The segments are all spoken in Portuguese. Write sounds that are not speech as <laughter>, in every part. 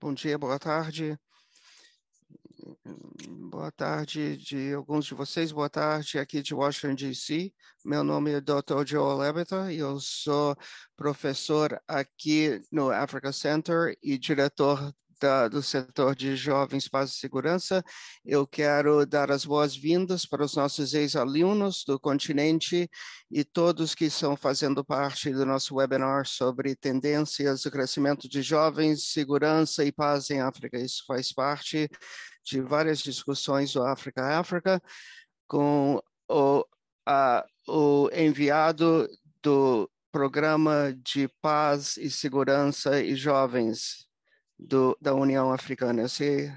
Bom dia, boa tarde. Boa tarde de alguns de vocês, boa tarde aqui de Washington, D.C. Meu nome é Dr. Joe Lebeta e eu sou professor aqui no Africa Center e diretor da, do setor de jovens paz e segurança, eu quero dar as boas-vindas para os nossos ex-alunos do continente e todos que estão fazendo parte do nosso webinar sobre tendências do crescimento de jovens, segurança e paz em África. Isso faz parte de várias discussões do África África com o, a, o enviado do Programa de Paz e Segurança e Jovens do, da União Africana. Se,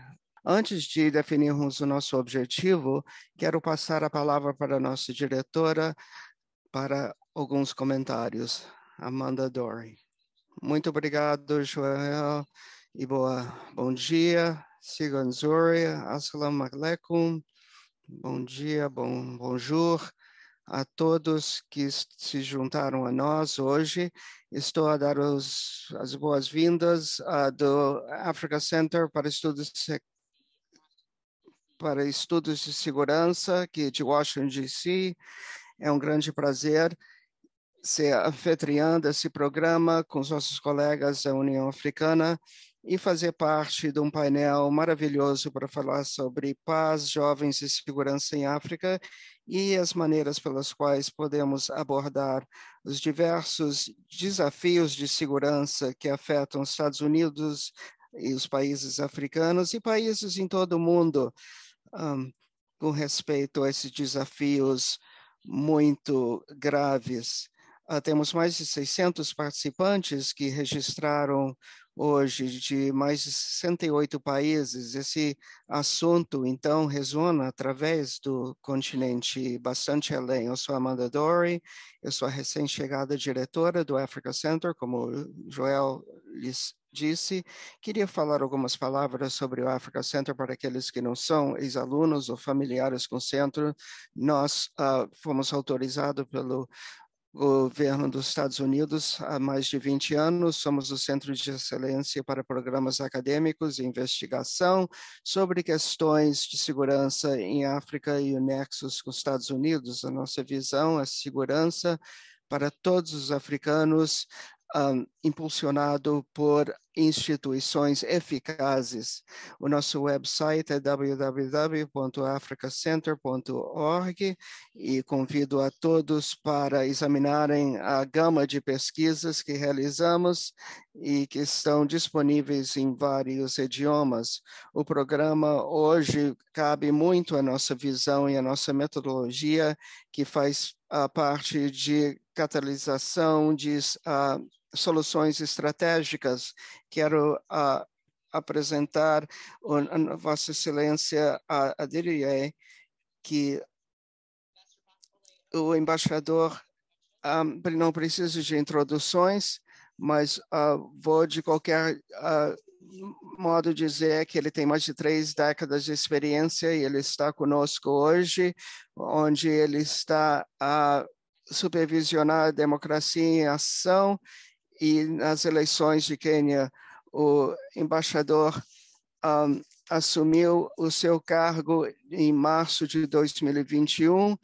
antes de definirmos o nosso objetivo, quero passar a palavra para a nossa diretora para alguns comentários. Amanda Dory. Muito obrigado, Joel, e boa, bom dia. Zuri, assalamu alaikum. Bom dia, bom, bonjour a todos que se juntaram a nós hoje. Estou a dar os, as boas-vindas uh, do Africa Center para Estudos para Estudos de Segurança, que é de Washington D.C. É um grande prazer ser anfitriã desse programa com os nossos colegas da União Africana e fazer parte de um painel maravilhoso para falar sobre paz, jovens e segurança em África e as maneiras pelas quais podemos abordar os diversos desafios de segurança que afetam os Estados Unidos e os países africanos e países em todo o mundo um, com respeito a esses desafios muito graves ah, temos mais de 600 participantes que registraram hoje de mais de 68 países. Esse assunto, então, resona através do continente bastante além. Eu sou Amanda Dory, eu sou a recém-chegada diretora do Africa Center, como o Joel lhes disse. Queria falar algumas palavras sobre o Africa Center para aqueles que não são ex-alunos ou familiares com o centro. Nós uh, fomos autorizados pelo governo dos Estados Unidos há mais de 20 anos. Somos o Centro de Excelência para Programas Acadêmicos e Investigação sobre questões de segurança em África e o nexus com os Estados Unidos. A nossa visão é segurança para todos os africanos, um, impulsionado por instituições eficazes. O nosso website é www.africacenter.org e convido a todos para examinarem a gama de pesquisas que realizamos e que estão disponíveis em vários idiomas. O programa hoje cabe muito à nossa visão e à nossa metodologia, que faz a parte de catalisação, de uh, ah, soluções estratégicas. Quero ah, apresentar a Vossa Excelência a, a que o embaixador um, ah, não precisa de introduções, mas uh, vou de qualquer uh, modo dizer que ele tem mais de três décadas de experiência e ele está conosco hoje, onde ele está a supervisionar a democracia em ação e nas eleições de Quênia, o embaixador um, assumiu o seu cargo em março de 2021,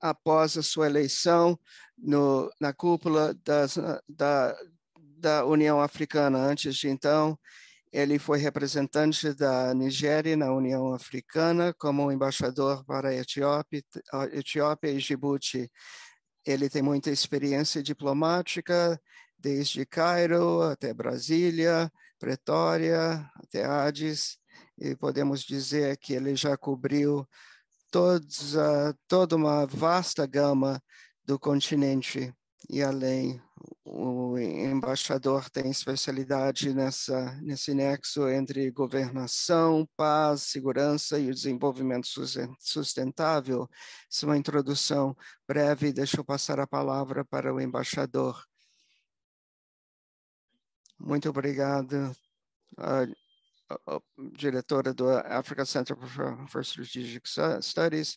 após a sua eleição no, na cúpula das, da, da União Africana. Antes de então, ele foi representante da Nigéria na União Africana como embaixador para a Etiópia, Etiópia e Djibouti. Ele tem muita experiência diplomática desde Cairo até Brasília, Pretória, até Hades, e podemos dizer que ele já cobriu todos, uh, toda uma vasta gama do continente e além. O embaixador tem especialidade nessa, nesse nexo entre governação, paz, segurança e o desenvolvimento sustentável. Isso é uma introdução breve, deixa eu passar a palavra para o embaixador. Muito obrigado, diretora do Africa Center for Strategic Studies,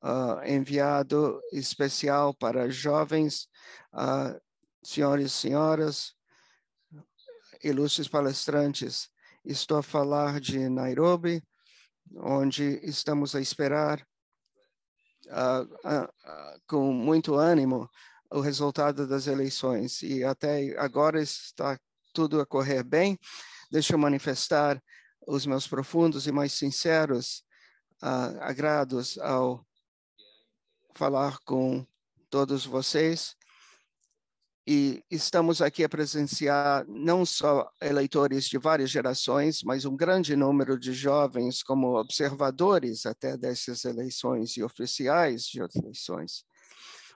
uh, enviado especial para jovens, uh, senhores e senhoras, ilustres palestrantes. Estou a falar de Nairobi, onde estamos a esperar uh, com muito ânimo o resultado das eleições e até agora está tudo a correr bem, deixa eu manifestar os meus profundos e mais sinceros uh, agrados ao falar com todos vocês. E estamos aqui a presenciar não só eleitores de várias gerações, mas um grande número de jovens como observadores até dessas eleições e oficiais de eleições.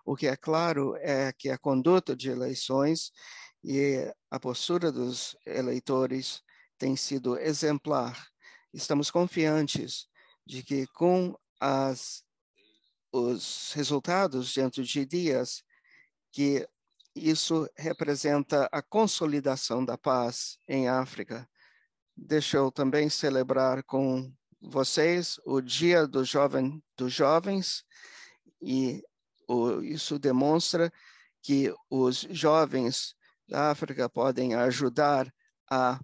O que é claro é que a conduta de eleições e a postura dos eleitores tem sido exemplar. Estamos confiantes de que com as, os resultados dentro de dias, que isso representa a consolidação da paz em África. Deixa eu também celebrar com vocês o Dia do Jovem dos Jovens e o, isso demonstra que os jovens da África podem ajudar a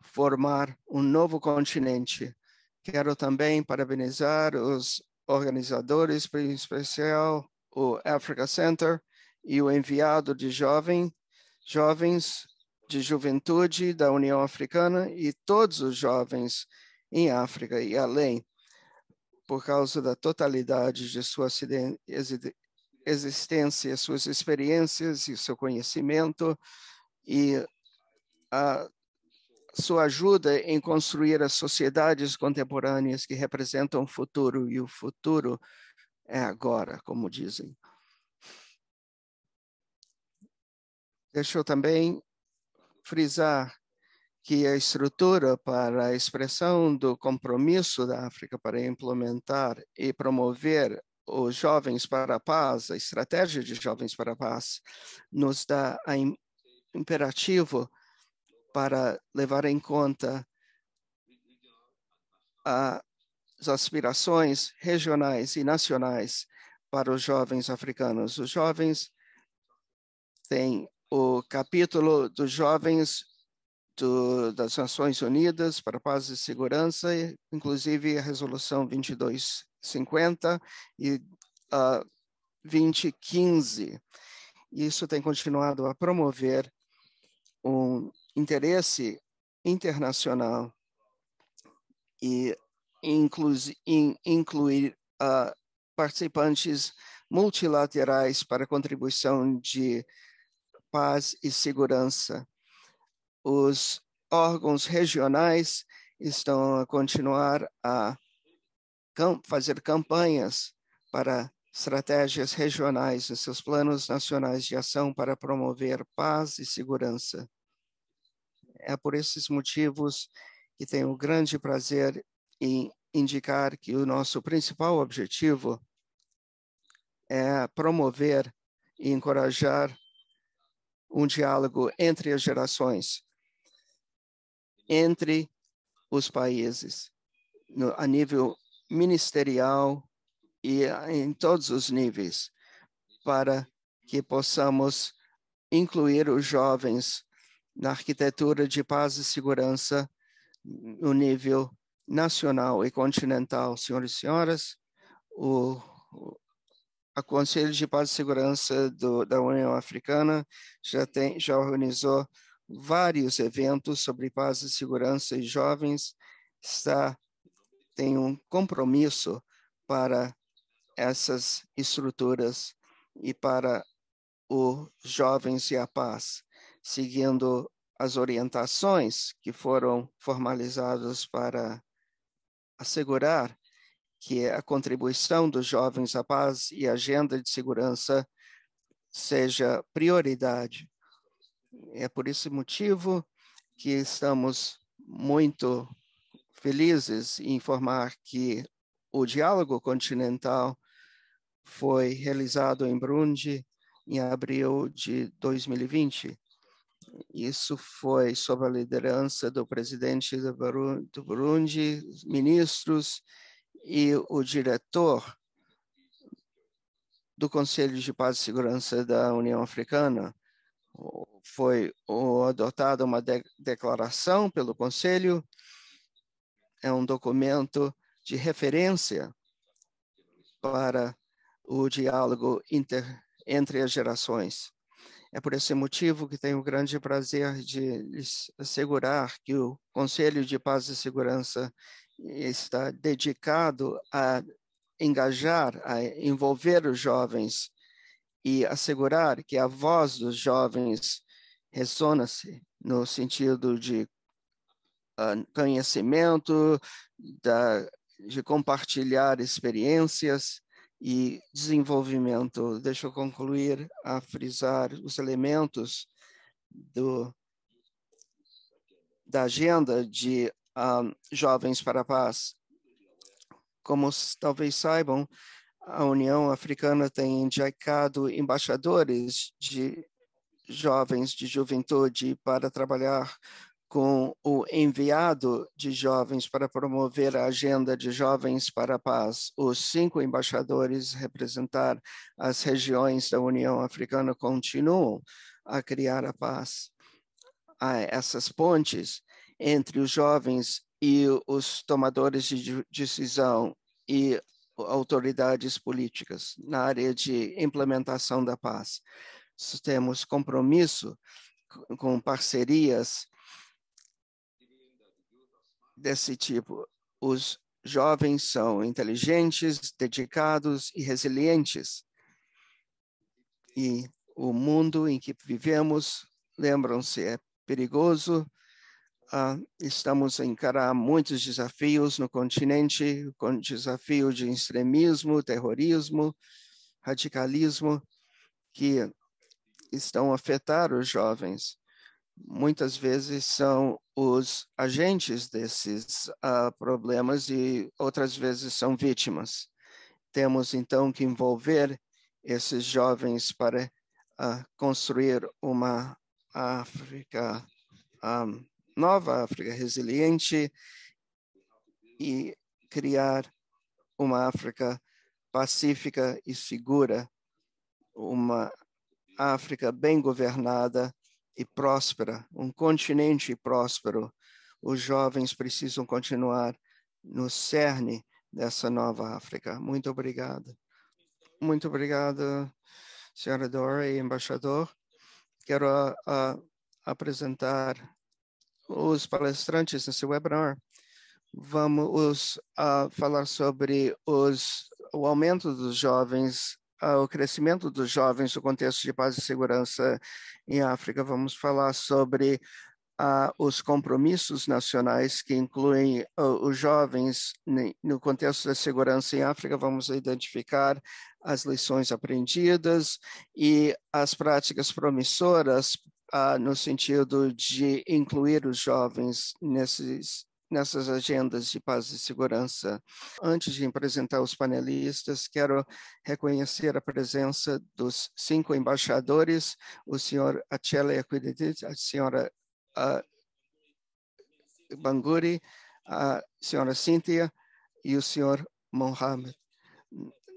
formar um novo continente. Quero também parabenizar os organizadores, em especial o Africa Center e o enviado de jovem, jovens de juventude da União Africana e todos os jovens em África e além, por causa da totalidade de sua existência, suas experiências e seu conhecimento e a sua ajuda em construir as sociedades contemporâneas que representam o futuro e o futuro é agora, como dizem. Deixa eu também frisar que a estrutura para a expressão do compromisso da África para implementar e promover os Jovens para a Paz, a estratégia de Jovens para a Paz, nos dá a imperativo para levar em conta as aspirações regionais e nacionais para os jovens africanos. Os jovens têm o capítulo dos jovens do, das Nações Unidas para a Paz e Segurança, inclusive a Resolução 22 50 e uh, ah, 2015. Isso tem continuado a promover um interesse internacional e in, incluir uh, participantes multilaterais para contribuição de paz e segurança. Os órgãos regionais estão a continuar a fazer campanhas para estratégias regionais e seus planos nacionais de ação para promover paz e segurança. É por esses motivos que tenho grande prazer em indicar que o nosso principal objetivo é promover e encorajar um diálogo entre as gerações, entre os países, no, a nível ministerial e eh, em todos os níveis, para que possamos incluir os jovens na arquitetura de paz e segurança no nível nacional e continental. Senhoras e senhoras, o, o Conselho de Paz e Segurança do, da União Africana já, tem, já organizou vários eventos sobre paz e segurança e jovens, está tem um compromisso para essas estruturas e para os jovens e a paz, seguindo as orientações que foram formalizadas para assegurar que a contribuição dos jovens à paz e agenda de segurança seja prioridade. É por esse motivo que estamos muito felizes em informar que o diálogo continental foi realizado em Burundi em abril de 2020. Isso foi sob a liderança do presidente do Burundi, ministros e o diretor do Conselho de Paz e Segurança da União Africana. Foi adotada uma de declaração pelo Conselho é um documento de referência para o diálogo inter, entre as gerações. É por esse motivo que tenho o grande prazer de lhes assegurar que o Conselho de Paz e Segurança está dedicado a engajar, a envolver os jovens e assegurar que a voz dos jovens ressona-se no sentido de ah, conhecimento, da, de compartilhar experiências e desenvolvimento. Deixa eu concluir a frisar os elementos do, da agenda de ah, Jovens para a Paz. Como talvez saibam, a União Africana tem indicado embaixadores de jovens de juventude para trabalhar com o enviado de jovens para promover a agenda de jovens para a paz, os cinco embaixadores representar as regiões da União Africana continuam a criar a paz. essas pontes entre os jovens e os tomadores de decisão e autoridades políticas na área de implementação da paz. Temos compromisso com parcerias desse tipo. Os jovens são inteligentes, dedicados e resilientes. E o mundo em que vivemos, lembram-se, é perigoso. Ah, estamos a encarar muitos desafios no continente, com desafio de extremismo, terrorismo, radicalismo, que estão a afetar os jovens. Muitas vezes são os agentes desses uh, problemas e outras vezes são vítimas. Temos então que envolver esses jovens para uh, construir uma África um, ah, nova, África resiliente e criar uma África pacífica e segura, uma África bem governada e próspera, um continente próspero. Os jovens precisam continuar no cerne dessa nova África. Muito obrigado. Muito obrigado, senhora Dora e embaixador. Quero a, a, apresentar os palestrantes nesse webinar. Vamos a, falar sobre os, o aumento dos jovens ah, o crescimento dos jovens no contexto de paz e segurança em África. Vamos falar sobre uh, os compromissos nacionais que incluem uh, os jovens no contexto da segurança em África. Vamos identificar as lições aprendidas e as práticas promissoras uh, no sentido de incluir os jovens nesses nessas agendas de paz e segurança. Antes de apresentar os panelistas, quero reconhecer a presença dos cinco embaixadores, o senhor Achele Equidit, a senhora Banguri, a senhora Cíntia e o senhor Mohamed.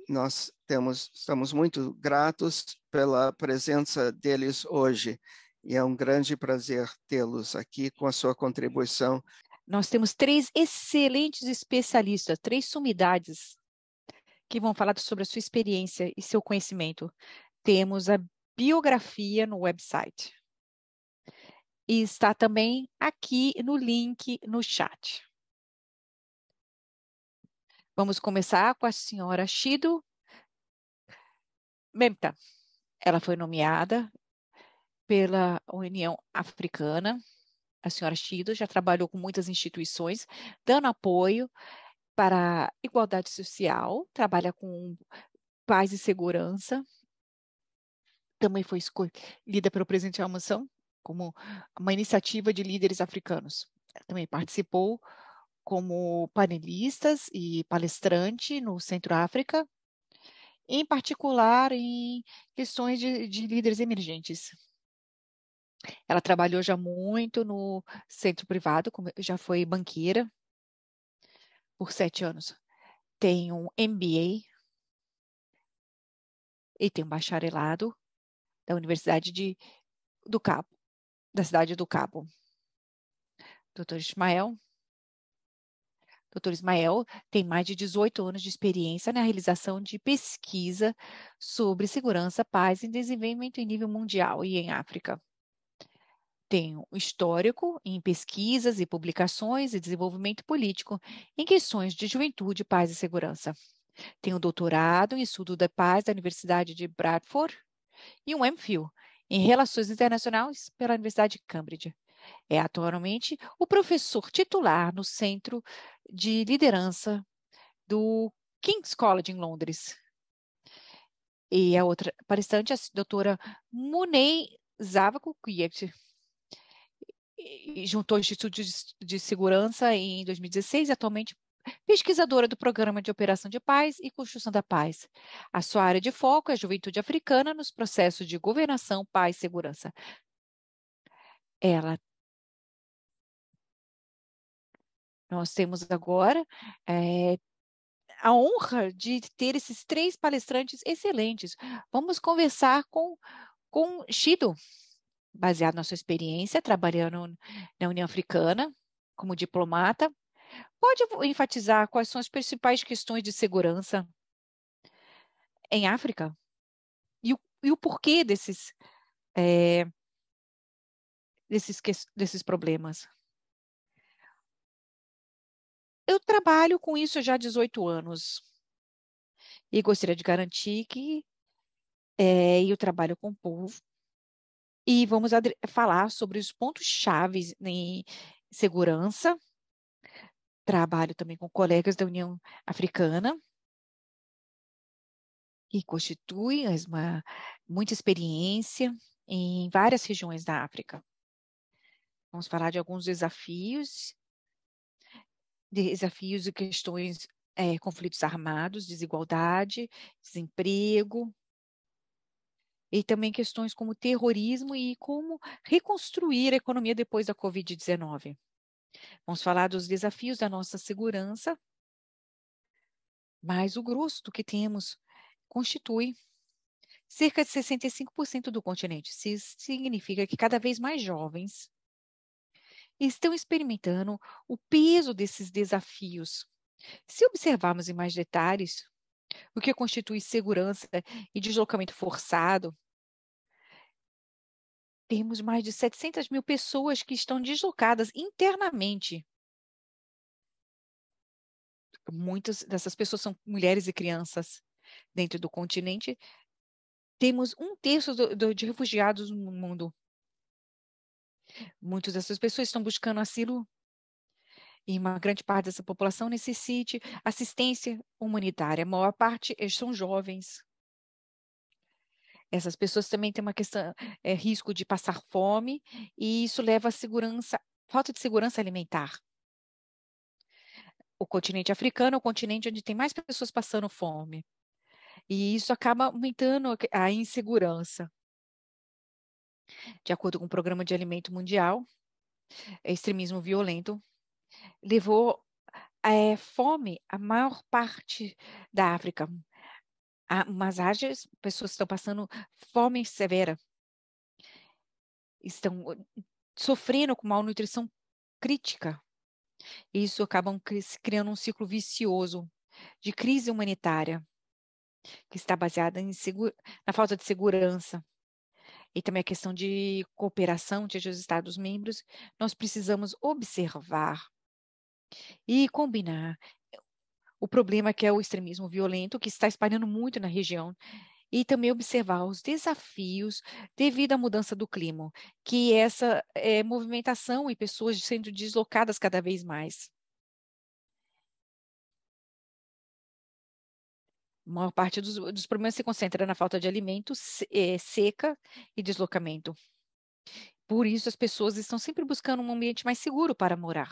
Nós temos, estamos muito gratos pela presença deles hoje e é um grande prazer tê-los aqui com a sua contribuição nós temos três excelentes especialistas, três sumidades que vão falar sobre a sua experiência e seu conhecimento. Temos a biografia no website. E está também aqui no link no chat. Vamos começar com a senhora Shido Memta. Ela foi nomeada pela União Africana a senhora Chido já trabalhou com muitas instituições, dando apoio para igualdade social, trabalha com paz e segurança. Também foi escolhida pelo presidente almoção como uma iniciativa de líderes africanos. Também participou como panelistas e palestrante no Centro África, em particular em questões de, de líderes emergentes. Ela trabalhou já muito no centro privado, já foi banqueira por sete anos. Tem um MBA e tem um bacharelado da Universidade de, do Cabo, da cidade do Cabo. Doutor Ismael. Doutor Ismael tem mais de 18 anos de experiência na realização de pesquisa sobre segurança, paz e desenvolvimento em nível mundial e em África tenho histórico em pesquisas e publicações e desenvolvimento político em questões de juventude, paz e segurança. Tenho doutorado em estudo da paz da Universidade de Bradford e um MPhil em Relações Internacionais pela Universidade de Cambridge. É atualmente o professor titular no Centro de Liderança do King's College em Londres. E a outra palestrante é a doutora Munei Zavaco Kuyet, e juntou o Instituto de Segurança em 2016 e atualmente pesquisadora do Programa de Operação de Paz e Construção da Paz. A sua área de foco é a juventude africana nos processos de governação, paz e segurança. Ela Nós temos agora é, a honra de ter esses três palestrantes excelentes. Vamos conversar com, com Shido baseado na sua experiência trabalhando na União Africana como diplomata, pode enfatizar quais são as principais questões de segurança em África e o, e o porquê desses, é, desses, desses problemas? Eu trabalho com isso já há 18 anos e gostaria de garantir que é, eu trabalho com o povo, e vamos falar sobre os pontos chaves em segurança. Trabalho também com colegas da União Africana, que constituem uma, muita experiência em várias regiões da África. Vamos falar de alguns desafios, desafios e questões, é, conflitos armados, desigualdade, desemprego, e também questões como terrorismo e como reconstruir a economia depois da Covid-19. Vamos falar dos desafios da nossa segurança, mas o grosso do que temos constitui cerca de 65% do continente. Isso significa que cada vez mais jovens estão experimentando o peso desses desafios. Se observarmos em mais detalhes o que constitui segurança e deslocamento forçado, temos mais de 700 mil pessoas que estão deslocadas internamente. Muitas dessas pessoas são mulheres e crianças dentro do continente. Temos um terço do, do, de refugiados no mundo. Muitas dessas pessoas estão buscando asilo e uma grande parte dessa população necessite assistência humanitária. A maior parte são jovens. Essas pessoas também têm uma questão, é, risco de passar fome, e isso leva a segurança, falta de segurança alimentar. O continente africano é o continente onde tem mais pessoas passando fome. E isso acaba aumentando a insegurança. De acordo com o Programa de Alimento Mundial, extremismo violento levou é, fome a maior parte da África. Ah, mas há pessoas que estão passando fome severa, estão sofrendo com malnutrição crítica. E isso acaba criando um ciclo vicioso de crise humanitária, que está baseada na falta de segurança. E também a questão de cooperação entre os Estados membros, nós precisamos observar e combinar o problema é que é o extremismo violento, que está espalhando muito na região, e também observar os desafios devido à mudança do clima, que essa é, movimentação e pessoas sendo deslocadas cada vez mais. A maior parte dos, dos problemas se concentra na falta de alimentos, é, seca e deslocamento. Por isso, as pessoas estão sempre buscando um ambiente mais seguro para morar.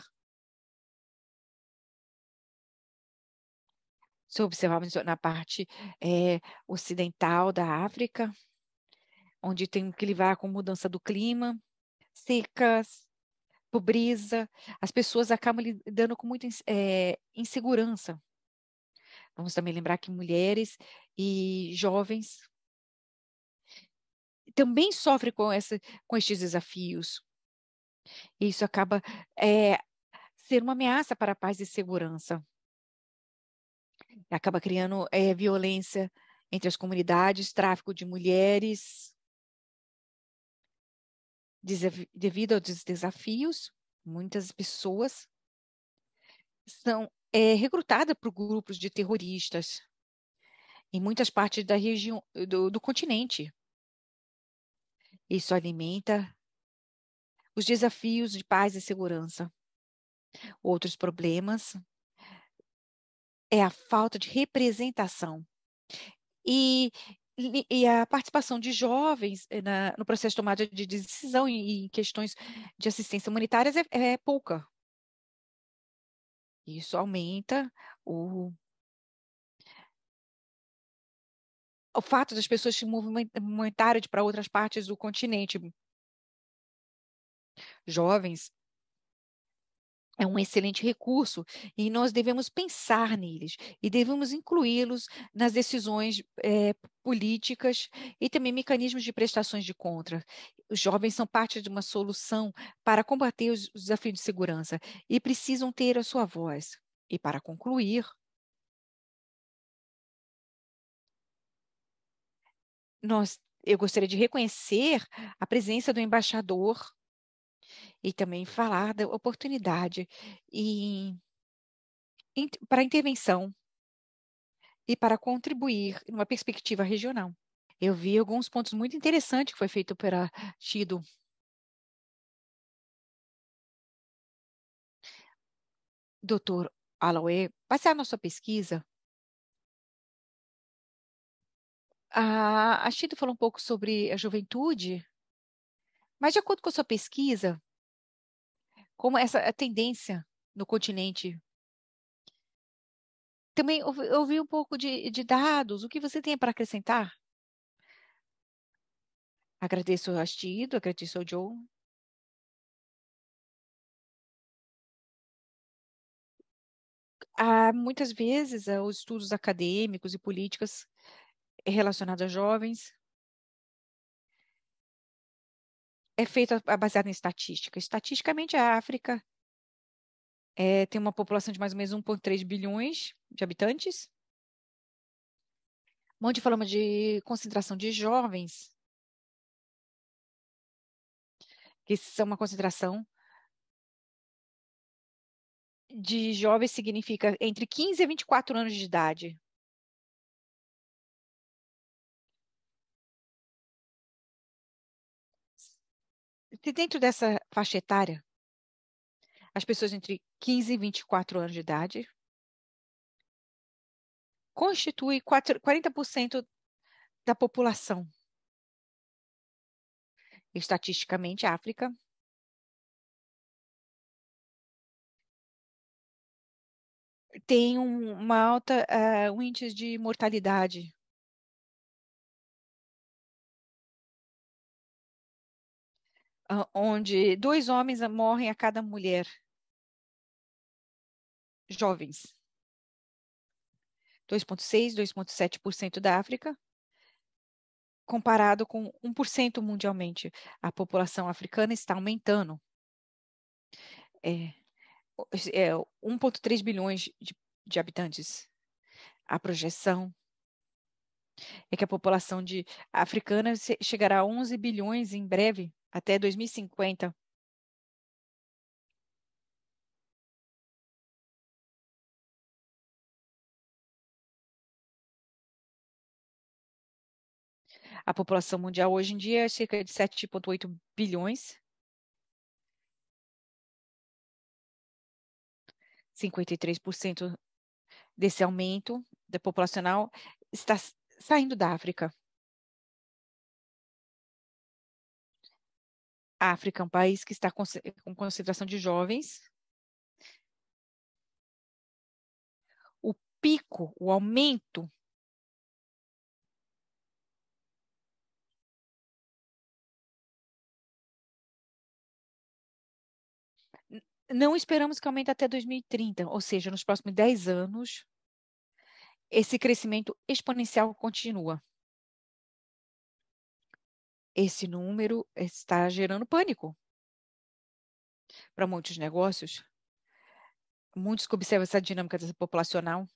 se observarmos na parte é, ocidental da África, onde tem que lidar com mudança do clima, secas, pobreza, as pessoas acabam lidando com muita é, insegurança. Vamos também lembrar que mulheres e jovens também sofrem com, essa, com desafios. E isso acaba é, eh, ser uma ameaça para a paz e segurança acaba criando é, violência entre as comunidades, tráfico de mulheres, devido aos desafios, muitas pessoas são é, recrutadas por grupos de terroristas em muitas partes da região do, do continente. Isso alimenta os desafios de paz e segurança. Outros problemas é a falta de representação. E, e a participação de jovens eh, na, no processo de tomada de decisão em, em questões de assistência humanitária é, é pouca. Isso aumenta o, o fato das pessoas se movimentarem para outras partes do continente. Jovens é um excelente recurso e nós devemos pensar neles e devemos incluí-los nas decisões é, políticas e também mecanismos de prestações de conta. Os jovens são parte de uma solução para combater os, os desafios de segurança e precisam ter a sua voz. E para concluir, nós, eu gostaria de reconhecer a presença do embaixador e também falar da oportunidade e, para intervenção e para contribuir numa perspectiva regional. Eu vi alguns pontos muito interessantes que foi feito pela Tido. Doutor Aloe, baseado na sua pesquisa, a, a Chido falou um pouco sobre a juventude mas, de acordo com a sua pesquisa, como essa tendência no continente. Também ouvi um pouco de, de dados. O que você tem para acrescentar? Agradeço o Astido, agradeço ao Joe. Há muitas vezes eh, os estudos acadêmicos e políticas relacionados a jovens é feita baseada em estatística. Estatisticamente, a África é, tem uma população de mais ou menos 1,3 bilhões de habitantes. Onde falamos de concentração de jovens, que são uma concentração de jovens significa entre 15 e 24 anos de idade. Se dentro dessa faixa etária, as pessoas entre 15 e 24 anos de idade constituem 40% da população. Estatisticamente, África tem um, uma alta uh, eh, um índice de mortalidade Ah, onde dois homens morrem a cada mulher. Jovens. 2,6%, 2,7% da África, comparado com 1% mundialmente. A população africana está aumentando. É, é 1,3 bilhões de, de habitantes. A projeção é que a população de, africana chegará a 11 bilhões em breve até 2050. A população mundial hoje em dia é cerca de 7,8 bilhões. 53% desse aumento da populacional está saindo da África. África, um país que está com, com concentração de jovens, o pico, o aumento não esperamos que aumente até 2030, ou seja, nos próximos 10 anos, esse crescimento exponencial continua esse número está gerando pânico para muitos negócios. Muitos que observam essa dinâmica populacional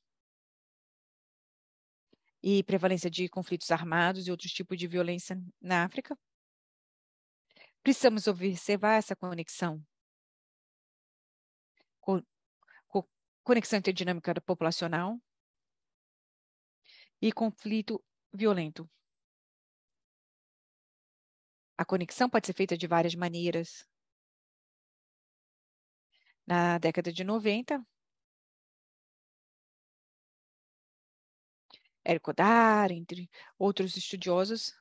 e prevalência de conflitos armados e outros tipos de violência na África. Precisamos observar essa conexão. conexão entre dinâmica populacional e conflito violento. A conexão pode ser feita de várias maneiras. Na década de 90, Érico Dar, entre outros estudiosos,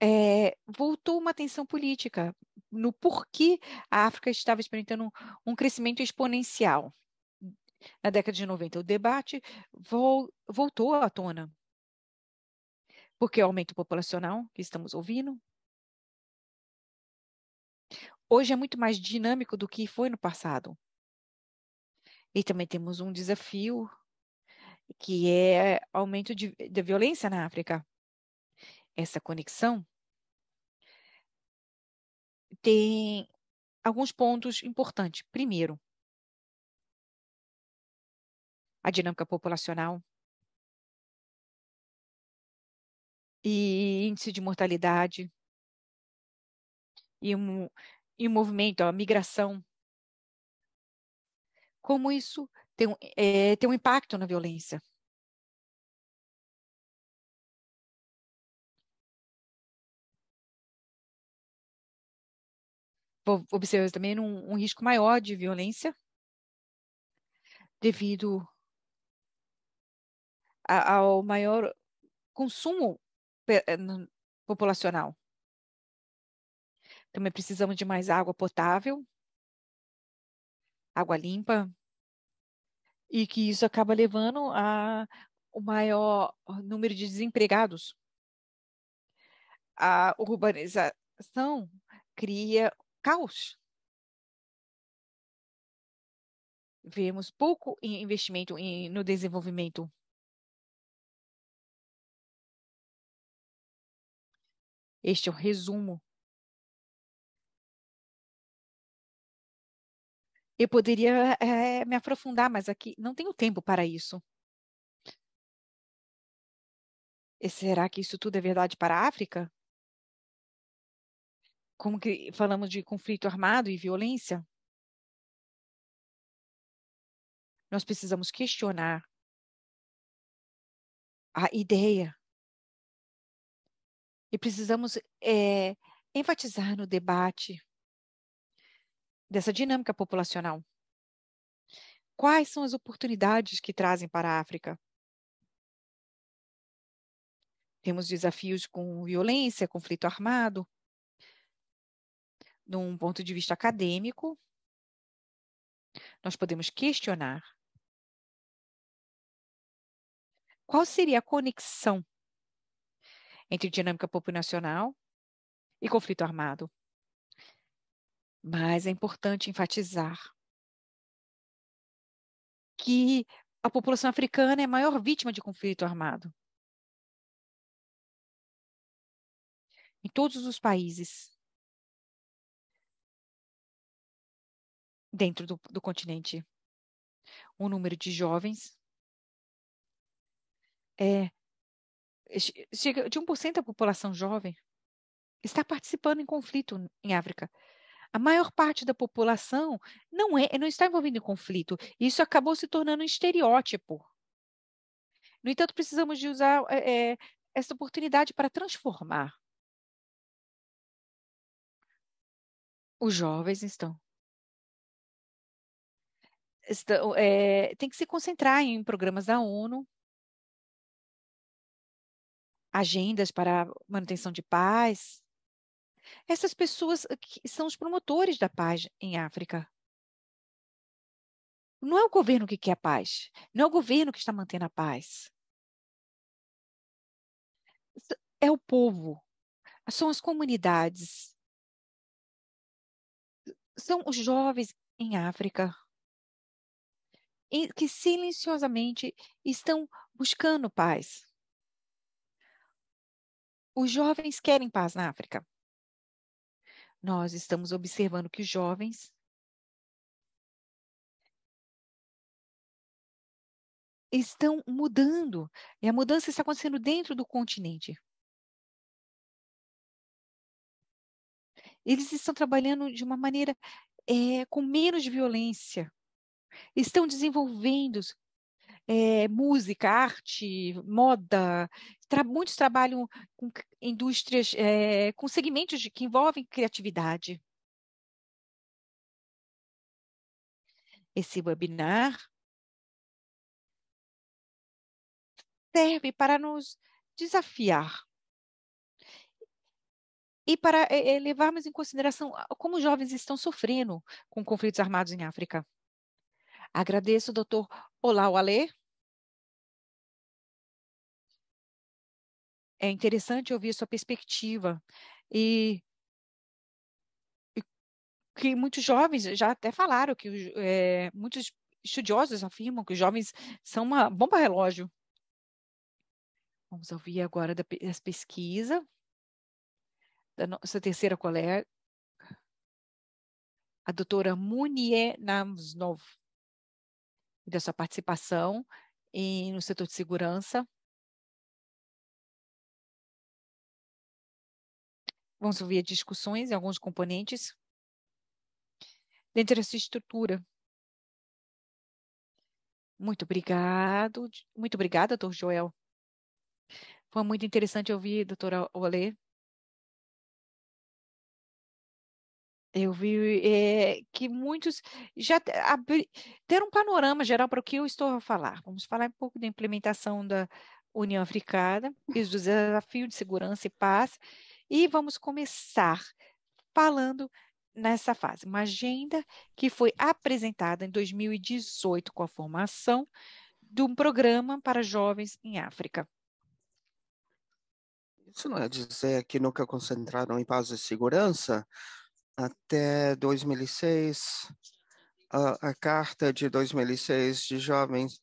é, voltou uma atenção política no porquê a África estava experimentando um, um crescimento exponencial. Na década de 90, o debate voltou à tona porque é o aumento populacional que estamos ouvindo. Hoje é muito mais dinâmico do que foi no passado. E também temos um desafio que é aumento de, da violência na África. Essa conexão tem alguns pontos importantes. Primeiro, a dinâmica populacional e índice de mortalidade e um, um movimento, a migração. Como isso tem, um, é, tem um impacto na violência? Observa também um, um risco maior de violência devido ao maior consumo eh, populacional. Também precisamos de mais água potável, água limpa, e que isso acaba levando a o maior número de desempregados. A urbanização cria caos. Vemos pouco investimento no desenvolvimento Este é o resumo. Eu poderia é, me aprofundar, mas aqui não tenho tempo para isso. E será que isso tudo é verdade para a África? Como que falamos de conflito armado e violência? Nós precisamos questionar a ideia e precisamos é, enfatizar no debate dessa dinâmica populacional. Quais são as oportunidades que trazem para a África? Temos desafios com violência, conflito armado. Num ponto de vista acadêmico, nós podemos questionar qual seria a conexão entre dinâmica populacional e conflito armado. Mas é importante enfatizar que a população africana é a maior vítima de conflito armado. Em todos os países dentro do, do continente, o número de jovens é chega de 1% da população jovem está participando em conflito em África. A maior parte da população não é, não está envolvida em conflito. Isso acabou se tornando um estereótipo. No entanto, precisamos de usar é, é essa oportunidade para transformar. Os jovens estão estão, é, tem que se concentrar em programas da ONU, agendas para manutenção de paz. Essas pessoas ah, são os promotores da paz em África. Não é o governo que quer a paz, não é o governo que está mantendo a paz. É o povo, são as comunidades, são os jovens em África que silenciosamente estão buscando paz. Os jovens querem paz na África. Nós estamos observando que os jovens estão mudando. E a mudança está acontecendo dentro do continente. Eles estão trabalhando de uma maneira é, com menos violência. Estão desenvolvendo é, música, arte, moda. Tra muitos trabalham com indústrias, é, com segmentos de, que envolvem criatividade. Esse webinar serve para nos desafiar e para eh, levarmos em consideração ah, como jovens estão sofrendo com conflitos armados em África. Agradeço, doutor Olá, o Alê. É interessante ouvir sua perspectiva e, e que muitos jovens já até falaram que é, muitos estudiosos afirmam que os jovens são uma bomba relógio. Vamos ouvir agora da, pesquisas da nossa terceira colega, a doutora Munie Namsnov da sua participação em, no setor de segurança. Vamos ouvir discussões em alguns componentes. Dentro dessa estrutura. Muito obrigado, muito obrigada, doutor Joel. Foi muito interessante ouvir, doutora Olê, Eu vi é, que muitos já abri, ter um panorama geral para o que eu estou a falar. Vamos falar um pouco da implementação da União Africana e dos desafios de segurança e paz. E vamos começar falando nessa fase, uma agenda que foi apresentada em 2018 com a formação de um programa para jovens em África. Isso não é dizer que nunca concentraram em paz e segurança? até 2006, a, a Carta de 2006 de Jovens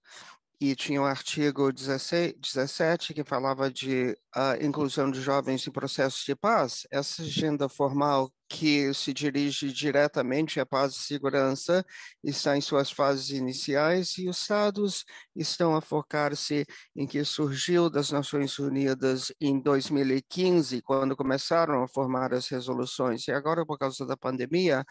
e tinha o um artigo 16, 17 que falava de uh, inclusão de jovens em processos de paz. Essa agenda formal que se dirige diretamente à paz e segurança está em suas fases iniciais e os Estados estão a focar-se em que surgiu das Nações Unidas em 2015, quando começaram a formar as resoluções. E agora, por causa da pandemia,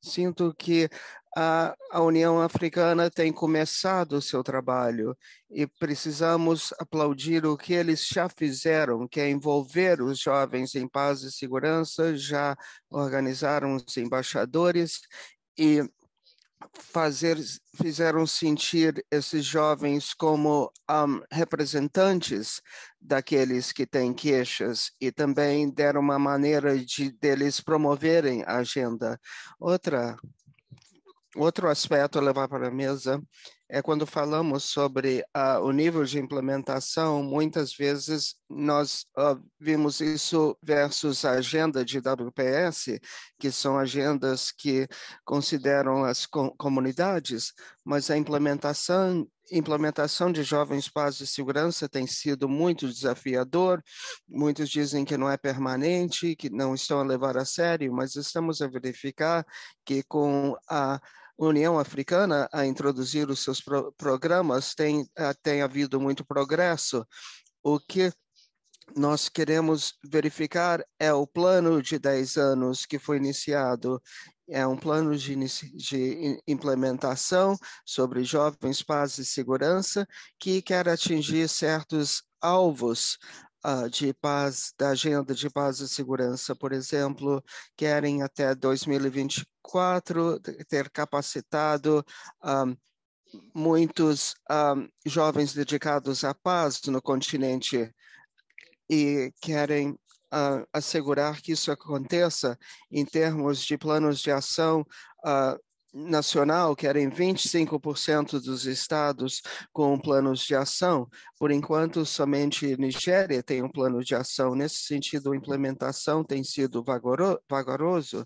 sinto que a, a União Africana tem começado o seu trabalho e precisamos aplaudir o que eles já fizeram, que é envolver os jovens em paz e segurança, já organizaram os embaixadores e fazer fizeram sentir esses jovens como um, representantes daqueles que têm queixas e também deram uma maneira de deles promoverem a agenda. Outra Outro aspecto a levar para a mesa é quando falamos sobre uh, o nível de implementação, muitas vezes nós uh, vimos isso versus a agenda de WPS, que são agendas que consideram as com comunidades, mas a implementação implementação de jovens paz de segurança tem sido muito desafiador. Muitos dizem que não é permanente, que não estão a levar a sério, mas estamos a verificar que com a União Africana a introduzir os seus pro programas, tem, eh, tem havido muito progresso. O que nós queremos verificar é o plano de 10 anos que foi iniciado. É um plano de, de implementação sobre jovens, paz e segurança que quer atingir certos alvos. Ah, de paz, da agenda de paz e segurança, por exemplo, querem até 2024 ter capacitado um, ah, muitos um, ah, jovens dedicados à paz no continente e querem uh, assegurar que isso aconteça em termos de planos de ação uh, nacional, que era em 25% dos estados com planos de ação. Por enquanto, somente Nigéria tem um plano de ação. Nesse sentido, a implementação tem sido vagoro, vagaroso,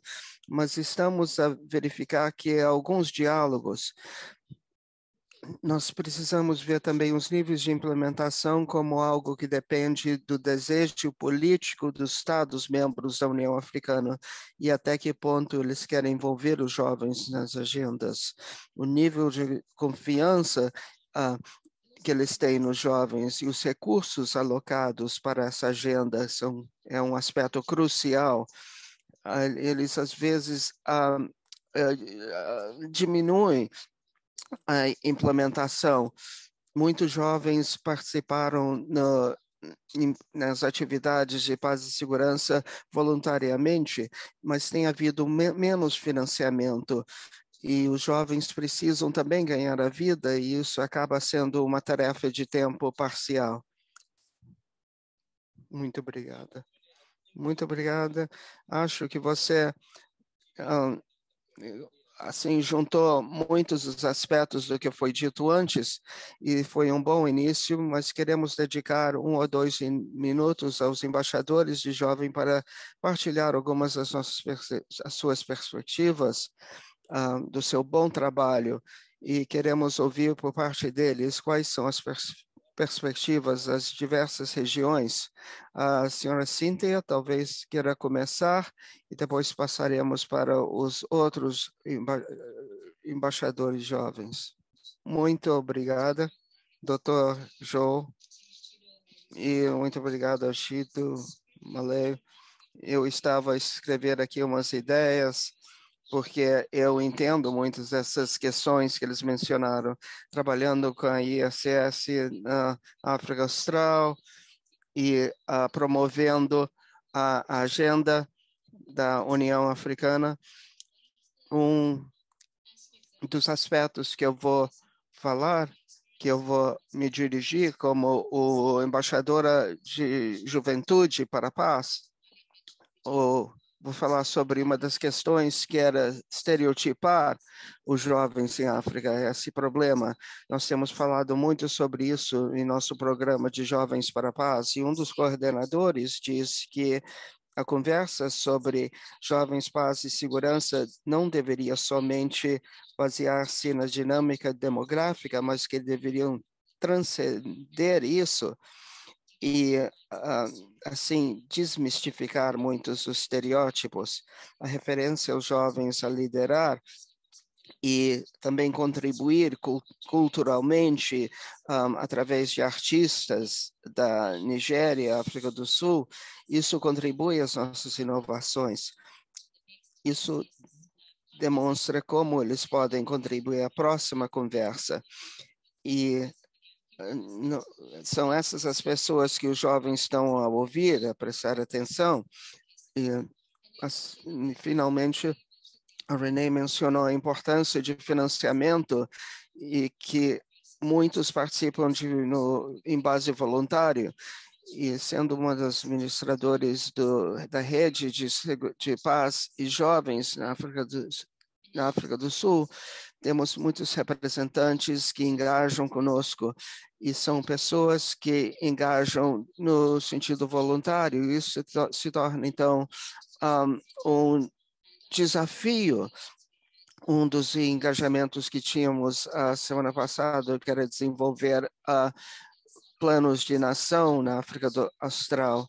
mas estamos a verificar que alguns diálogos nós precisamos ver também os níveis de implementação como algo que depende do desejo político dos Estados-membros da União Africana e até que ponto eles querem envolver os jovens nas agendas. O nível de confiança ah, que eles têm nos jovens e os recursos alocados para essa agenda são, é um aspecto crucial. Ah, eles, às vezes, ah, eh, ah diminuem a implementação. Muitos jovens participaram no, nas atividades de paz e segurança voluntariamente, mas tem havido me menos financiamento. E os jovens precisam também ganhar a vida, e isso acaba sendo uma tarefa de tempo parcial. Muito obrigada. Muito obrigada. Acho que você. Um, ah, assim juntou muitos dos aspectos do que foi dito antes e foi um bom início, mas queremos dedicar um ou dois minutos aos embaixadores de jovem para partilhar algumas das nossas as suas perspectivas ah, do seu bom trabalho e queremos ouvir por parte deles quais são as pers perspectivas das diversas regiões. A senhora Cíntia talvez queira começar e depois passaremos para os outros emba eh, embaixadores jovens. Muito obrigada, doutor João, e muito obrigado ao Chito Malay. Eu estava a escrever aqui umas ideias porque eu entendo muitas dessas questões que eles mencionaram, trabalhando com a ISS na África Austral e uh, promovendo a, a agenda da União Africana. Um dos aspectos que eu vou falar, que eu vou me dirigir como o embaixadora de juventude para a paz, ou vou falar sobre uma das questões que era estereotipar os jovens em África, é esse problema. Nós temos falado muito sobre isso em nosso programa de Jovens para a Paz, e um dos coordenadores disse que a conversa sobre jovens, paz e segurança não deveria somente basear-se na dinâmica demográfica, mas que deveriam transcender isso e, ah, assim, desmistificar muitos os estereótipos. A referência aos jovens a liderar e também contribuir culturalmente um, ah, através de artistas da Nigéria, África do Sul, isso contribui às nossas inovações. Isso demonstra como eles podem contribuir à próxima conversa. E eh, são essas as pessoas que os jovens estão a ouvir, a prestar atenção. E, as, finalmente, a Renee mencionou a importância de financiamento e que muitos participam de, no, em base voluntária. E sendo uma das ministradores do, da rede de, de paz e jovens na África do, na África do Sul, temos muitos representantes que engajam conosco e são pessoas que engajam no sentido voluntário. Isso se torna, então, um desafio um dos engajamentos que tínhamos a semana passada, que era desenvolver uh, planos de nação na África do Austral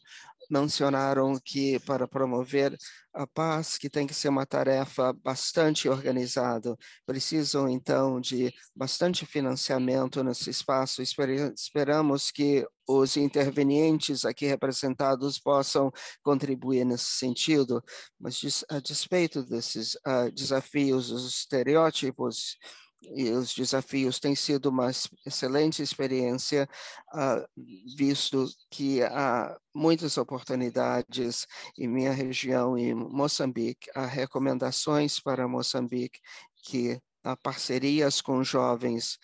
mencionaram que para promover a paz, que tem que ser uma tarefa bastante organizada, precisam então de bastante financiamento nesse espaço. Esperamos que os intervenientes aqui representados possam contribuir nesse sentido, mas a despeito desses uh, desafios, os estereótipos, e os desafios têm sido uma excelente experiência, uh, visto que há muitas oportunidades em minha região, em Moçambique, há recomendações para Moçambique que há parcerias com jovens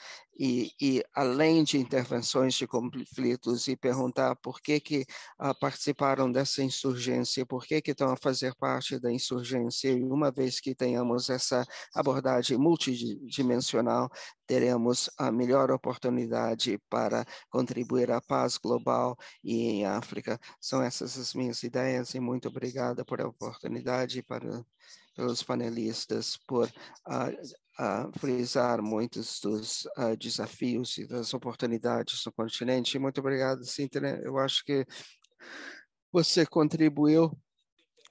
e, e além de intervenções de conflitos e perguntar por que que ah, participaram dessa insurgência, por que que estão a fazer parte da insurgência e uma vez que tenhamos essa abordagem multidimensional, teremos a melhor oportunidade para contribuir à paz global e em África. São essas as minhas ideias e muito obrigada por a oportunidade para pelos panelistas por uh, uh, frisar muitos dos uh, desafios e das oportunidades no continente. Muito obrigado, Cíntia. Eu acho que você contribuiu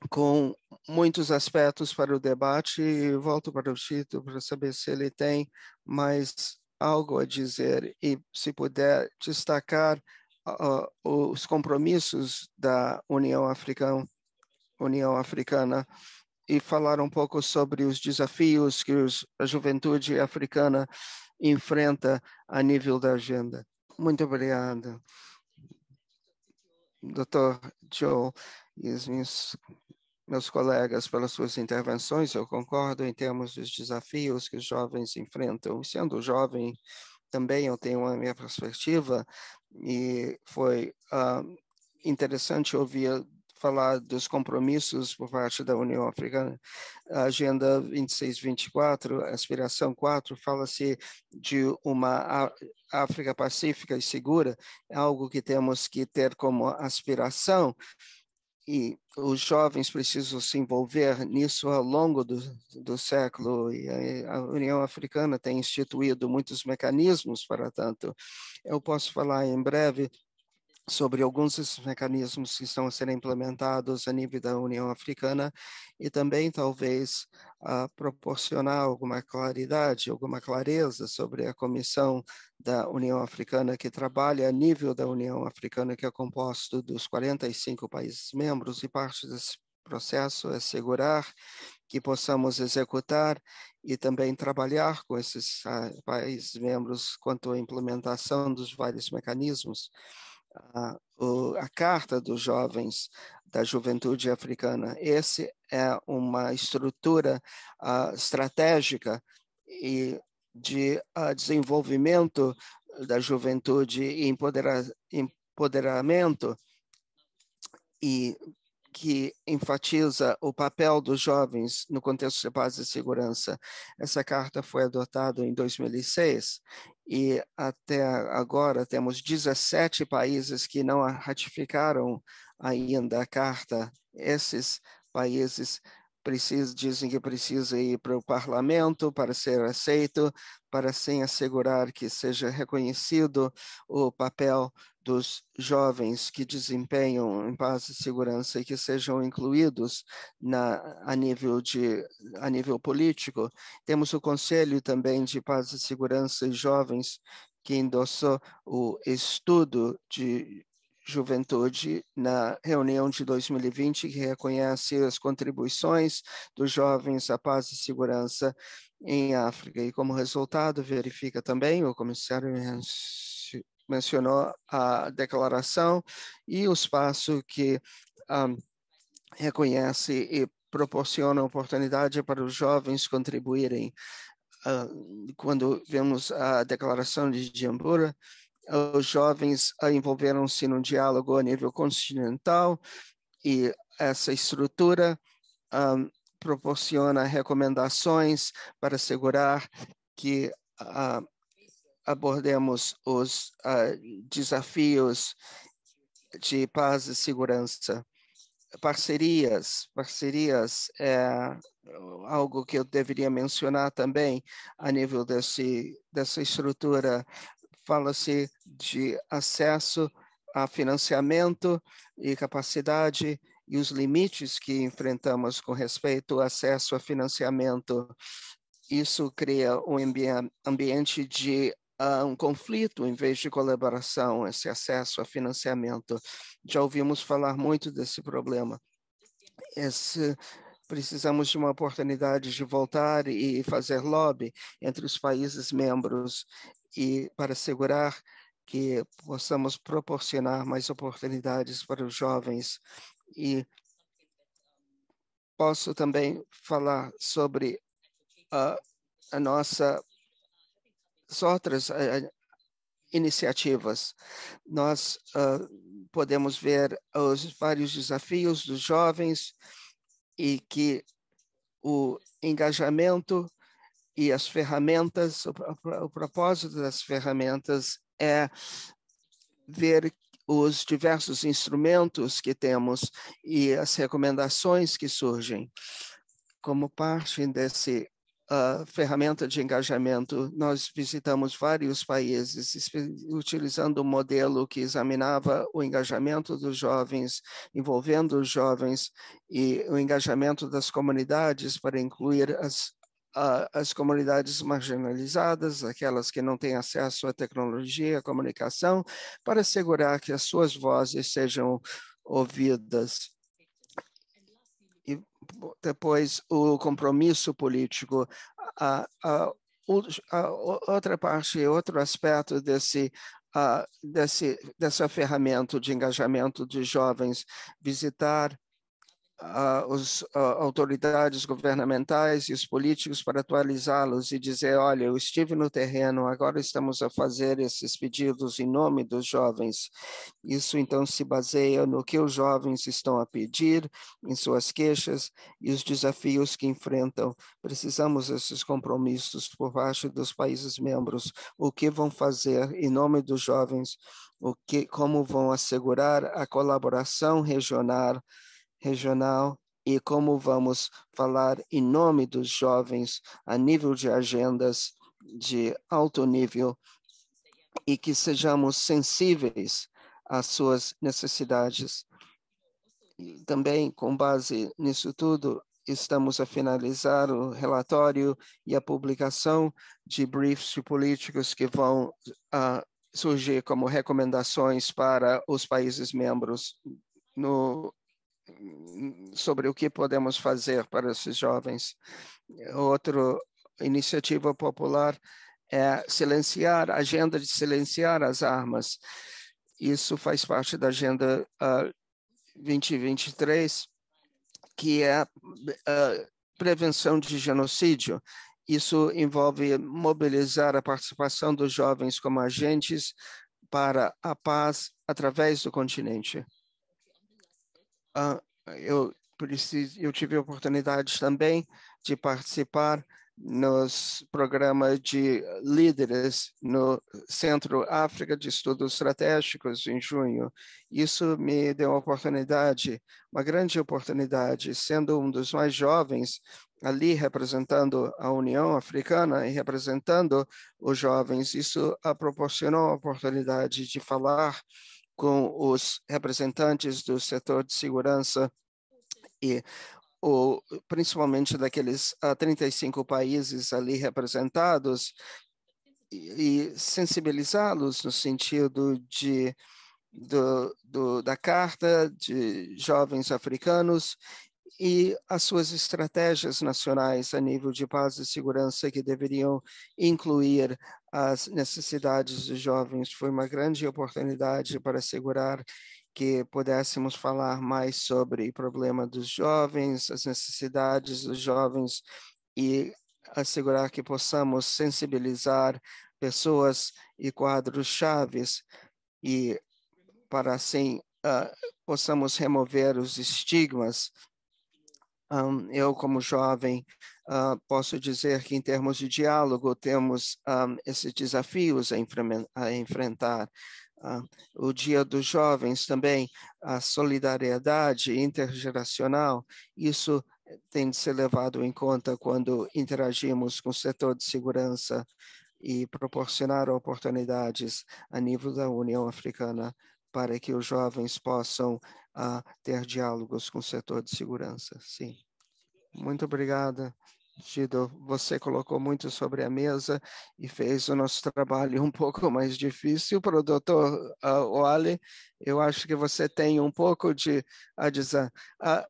com muitos aspectos para o debate e volto para o Tito para saber se ele tem mais algo a dizer e se puder destacar uh, os compromissos da União Africana, União Africana e falar um pouco sobre os desafios que os, a juventude africana enfrenta a nível da agenda. Muito obrigado, Dr. Joe e os meus, meus colegas pelas suas intervenções. Eu concordo em termos dos desafios que os jovens enfrentam. Sendo jovem, também eu tenho a minha perspectiva e foi uh, interessante ouvir falar dos compromissos por parte da União Africana, a Agenda 2624, Aspiração 4, fala-se de uma África pacífica e segura, é algo que temos que ter como aspiração e os jovens precisam se envolver nisso ao longo do, do século, e a União Africana tem instituído muitos mecanismos para tanto. Eu posso falar em breve sobre alguns desses mecanismos que estão sendo implementados a nível da União Africana e também talvez proporcionar alguma claridade, alguma clareza sobre a comissão da União Africana que trabalha a nível da União Africana que é composto dos 45 países membros e parte desse processo é assegurar que possamos executar e também trabalhar com esses ah, países membros quanto à implementação dos vários mecanismos a, o, a Carta dos Jovens da Juventude Africana. Esse é uma estrutura uh, estratégica e de uh, desenvolvimento da juventude e empoderamento e que enfatiza o papel dos jovens no contexto de paz e segurança. Essa carta foi adotada em 2006 e até agora temos 17 países que não ratificaram ainda a carta. Esses países dizem que precisa ir para o parlamento para ser aceito, para assim assegurar que seja reconhecido o papel dos jovens que desempenham em paz e segurança e que sejam incluídos na, a, nível de, a nível político. Temos o Conselho também de Paz e Segurança e Jovens, que endossou o estudo de juventude na reunião de 2020, que reconhece as contribuições dos jovens à paz e segurança em África. E, como resultado, verifica também o comissário mencionou a declaração e o espaço que um, reconhece e proporciona oportunidade para os jovens contribuírem. Uh, quando vemos a declaração de Jambura, os jovens envolveram-se num diálogo a nível continental e essa estrutura um, proporciona recomendações para assegurar que uh, abordemos os uh, desafios de paz e segurança. Parcerias, parcerias é algo que eu deveria mencionar também a nível desse, dessa estrutura. Fala-se de acesso a financiamento e capacidade e os limites que enfrentamos com respeito ao acesso a financiamento. Isso cria um ambiente de uh, um conflito em vez de colaboração, esse acesso a financiamento. Já ouvimos falar muito desse problema. Esse, precisamos de uma oportunidade de voltar e fazer lobby entre os países membros e para assegurar que possamos proporcionar mais oportunidades para os jovens e posso também falar sobre a, a nossa outras uh, iniciativas. Nós uh, podemos ver os vários desafios dos jovens e que o engajamento e as ferramentas, o, o propósito das ferramentas é ver os diversos instrumentos que temos e as recomendações que surgem como parte desse uh, ferramenta de engajamento, nós visitamos vários países, utilizando um modelo que examinava o engajamento dos jovens, envolvendo os jovens e o engajamento das comunidades para incluir as as comunidades marginalizadas, aquelas que não têm acesso à tecnologia, à comunicação, para assegurar que as suas vozes sejam ouvidas e depois o compromisso político. A, a, a outra parte, outro aspecto desse Uh, desse, dessa ferramenta de engajamento de jovens, visitar uh, as uh, autoridades governamentais e os políticos para atualizá-los e dizer: olha, eu estive no terreno, agora estamos a fazer esses pedidos em nome dos jovens. Isso então se baseia no que os jovens estão a pedir, em suas queixas e os desafios que enfrentam. Precisamos desses compromissos por baixo dos países membros. O que vão fazer em nome dos jovens? O que, como vão assegurar a colaboração regional? regional e como vamos falar em nome dos jovens a nível de agendas de alto nível e que sejamos sensíveis às suas necessidades. E também, com base nisso tudo, estamos a finalizar o relatório e a publicação de briefs de políticos que vão a, ah, surgir como recomendações para os países membros no sobre o que podemos fazer para esses jovens. Outra iniciativa popular é silenciar, a agenda de silenciar as armas. Isso faz parte da agenda uh, ah, 2023, que é uh, prevenção de genocídio. Isso envolve mobilizar a participação dos jovens como agentes para a paz através do continente uh, eu, preciso, eu tive oportunidade também de participar nos programas de líderes no Centro África de Estudos Estratégicos em junho. Isso me deu uma oportunidade, uma grande oportunidade, sendo um dos mais jovens ali representando a União Africana e representando os jovens. Isso a proporcionou a oportunidade de falar com os representantes do setor de segurança e o, principalmente daqueles 35 ah, países ali representados e, e sensibilizá-los no sentido de do, do, da Carta de Jovens Africanos e as suas estratégias nacionais a nível de paz e segurança que deveriam incluir as necessidades dos jovens foi uma grande oportunidade para assegurar que pudéssemos falar mais sobre o problema dos jovens, as necessidades dos jovens e assegurar que possamos sensibilizar pessoas e quadros chaves e para assim uh, possamos remover os estigmas. Um, eu como jovem Uh, posso dizer que, em termos de diálogo, temos um, ah, esses desafios a, a enfrentar. Uh, o Dia dos Jovens também, a solidariedade intergeracional, isso eh, tem de ser levado em conta quando interagimos com o setor de segurança e proporcionar oportunidades a nível da União Africana para que os jovens possam uh, ter diálogos com o setor de segurança. Sim. Muito obrigada você colocou muito sobre a mesa e fez o nosso trabalho um <laughs> pouco mais difícil. Para o doutor uh, ah, Wally, eu acho que você tem um pouco de a dizer. A,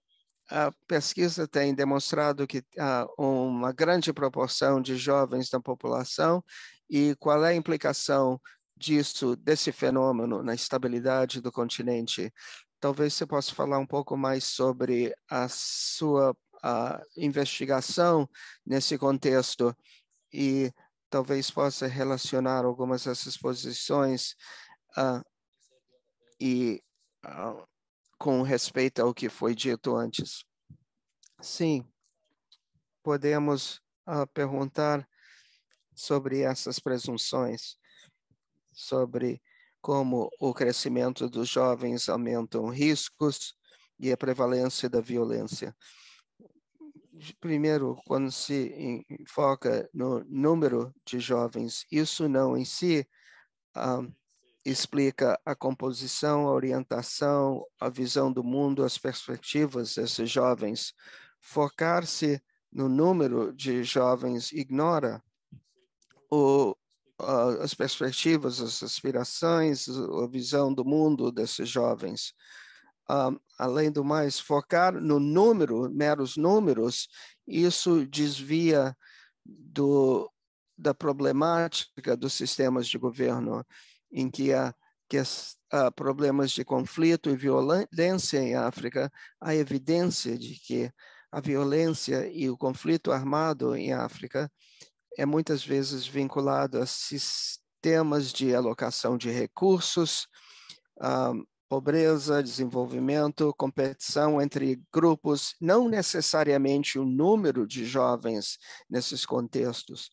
a pesquisa tem demonstrado que há ah, uma grande proporção de jovens na população e qual é a implicação disso, desse fenômeno na estabilidade do continente. Talvez você possa falar um pouco mais sobre a sua a investigação nesse contexto e talvez possa relacionar algumas dessas posições uh, e uh, com respeito ao que foi dito antes. Sim, podemos uh, perguntar sobre essas presunções, sobre como o crescimento dos jovens aumentam riscos e a prevalência da violência primeiro, quando se foca no número de jovens, isso não em si explica a composição, a orientação, a visão do mundo, as perspectivas desses jovens. Focar-se no número de jovens ignora o, as perspectivas, as aspirações, a visão do mundo desses jovens uh, além do mais, focar no número, meros números, isso desvia do, da problemática dos sistemas de governo, em que há, que há problemas de conflito e violência em África, há evidência de que a violência e o conflito armado em África é muitas vezes vinculado a sistemas de alocação de recursos, ah, pobreza, desenvolvimento, competição entre grupos, não necessariamente o número de jovens nesses contextos.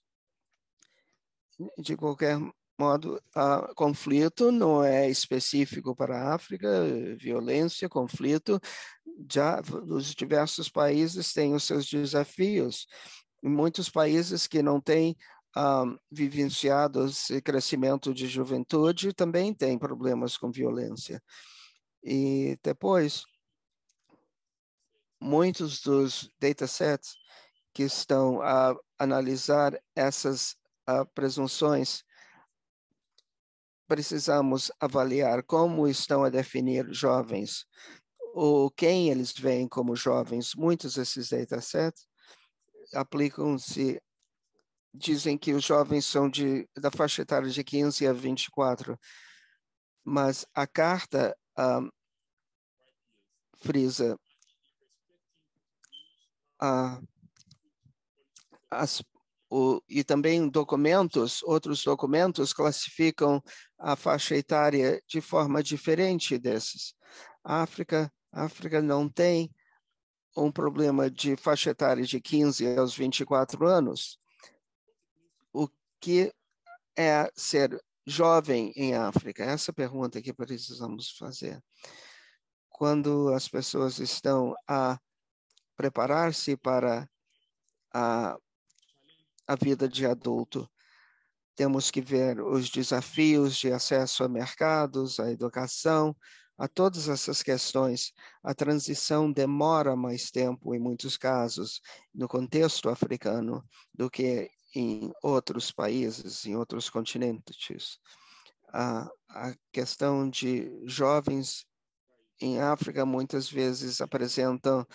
De qualquer modo, uh, conflito não é específico para a África, violência, conflito, já os diversos países têm os seus desafios. Em muitos países que não têm um, ah, vivenciados e crescimento de juventude também tem problemas com violência. E depois, muitos dos datasets que estão a analisar essas uh, presunções, precisamos avaliar como estão a definir jovens, ou quem eles veem como jovens. Muitos desses datasets aplicam-se dizem que os jovens são de, da faixa etária de 15 a 24, mas a carta um, ah, frisa a, ah, as, o, e também documentos, outros documentos classificam a faixa etária de forma diferente desses. A África, a África não tem um problema de faixa etária de 15 aos 24 anos que é ser jovem em África? Essa pergunta que precisamos fazer. Quando as pessoas estão a preparar-se para a, a vida de adulto, temos que ver os desafios de acesso a mercados, à educação, a todas essas questões. A transição demora mais tempo, em muitos casos, no contexto africano, do que em outros países, em outros continentes. A, a questão de jovens em África muitas vezes apresentam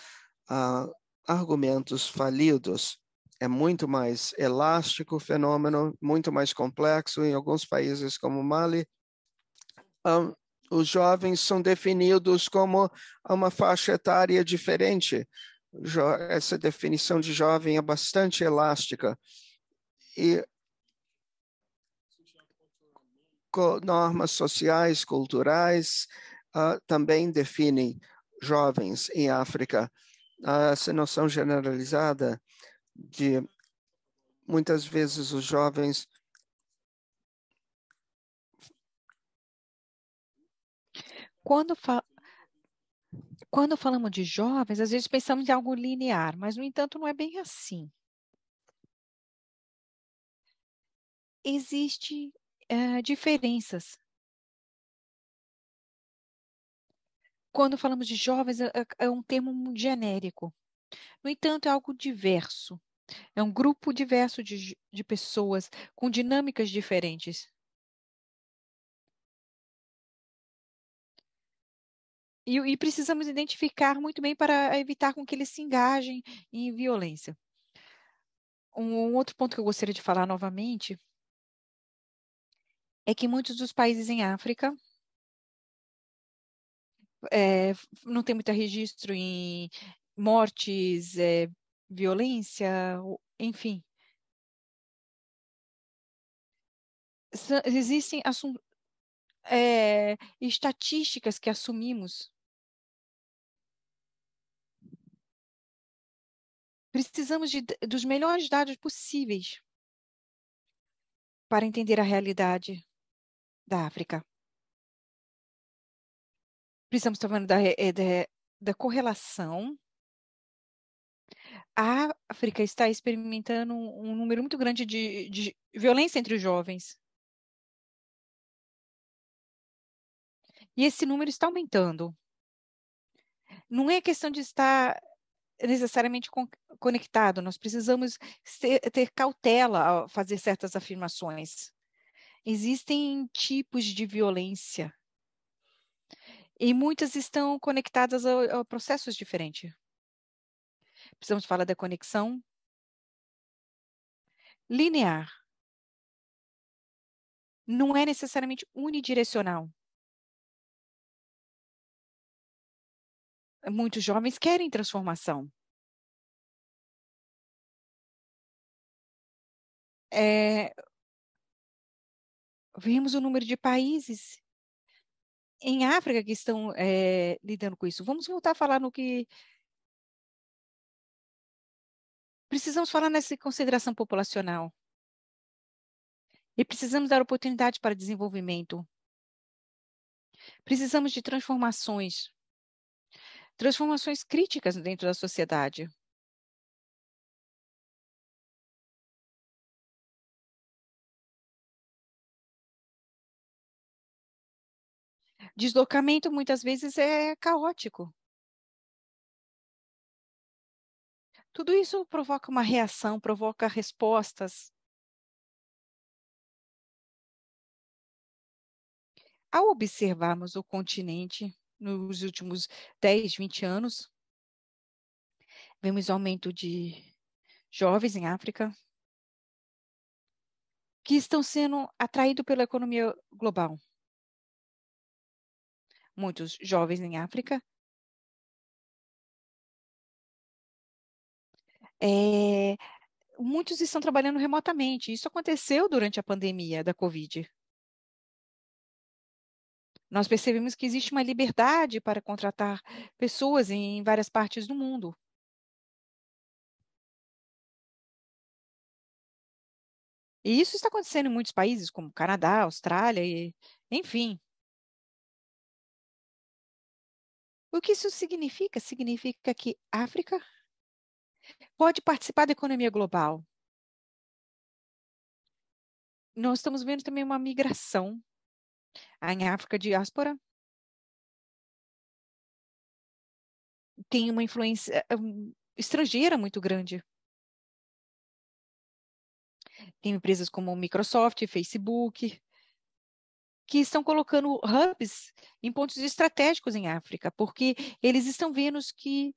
ah, argumentos falidos. É muito mais elástico o fenômeno, muito mais complexo. Em alguns países, como Mali, hum, os jovens são definidos como uma faixa etária diferente. Jo Essa definição de jovem é bastante elástica e normas sociais, culturais, uh, também definem jovens em África. Uh, essa noção generalizada de muitas vezes os jovens quando fa... quando falamos de jovens, às vezes pensamos em algo linear, mas no entanto não é bem assim. existe eh, diferenças. Quando falamos de jovens, é, é, é um termo genérico. No entanto, é algo diverso. É um grupo diverso de, de pessoas com dinâmicas diferentes. E, e, precisamos identificar muito bem para evitar com que eles se engajem em violência. Um, um outro ponto que eu gostaria de falar novamente é que muitos dos países em África é, não tem muito registro em mortes, é, violência, enfim. Existem é, estatísticas que assumimos. Precisamos de, dos melhores dados possíveis para entender a realidade da África. Precisamos tomar da, eh, da, da correlação. A África está experimentando um número muito grande de, de violência entre os jovens. E esse número está aumentando. Não é questão de estar necessariamente conectado, nós precisamos ter cautela ao fazer certas afirmações. Existem tipos de violência e muitas estão conectadas a, a processos diferentes. Precisamos falar da conexão linear. Não é necessariamente unidirecional. Muitos jovens querem transformação. É, Vemos o número de países em África que estão é, lidando com isso. Vamos voltar a falar no que. Precisamos falar nessa consideração populacional. E precisamos dar oportunidade para desenvolvimento. Precisamos de transformações transformações críticas dentro da sociedade. deslocamento muitas vezes é caótico. Tudo isso provoca uma reação, provoca respostas. Ao observarmos o continente nos últimos 10, 20 anos, vemos aumento de jovens em África que estão sendo atraídos pela economia global muitos jovens em África. É, muitos estão trabalhando remotamente. Isso aconteceu durante a pandemia da Covid. Nós percebemos que existe uma liberdade para contratar pessoas em várias partes do mundo. E isso está acontecendo em muitos países, como Canadá, Austrália, e, enfim. O que isso significa? Significa que África pode participar da economia global. Nós estamos vendo também uma migração em África diáspora. Tem uma influência eh, estrangeira muito grande. Tem empresas como Microsoft, Facebook, que estão colocando hubs em pontos estratégicos em África, porque eles estão vendo que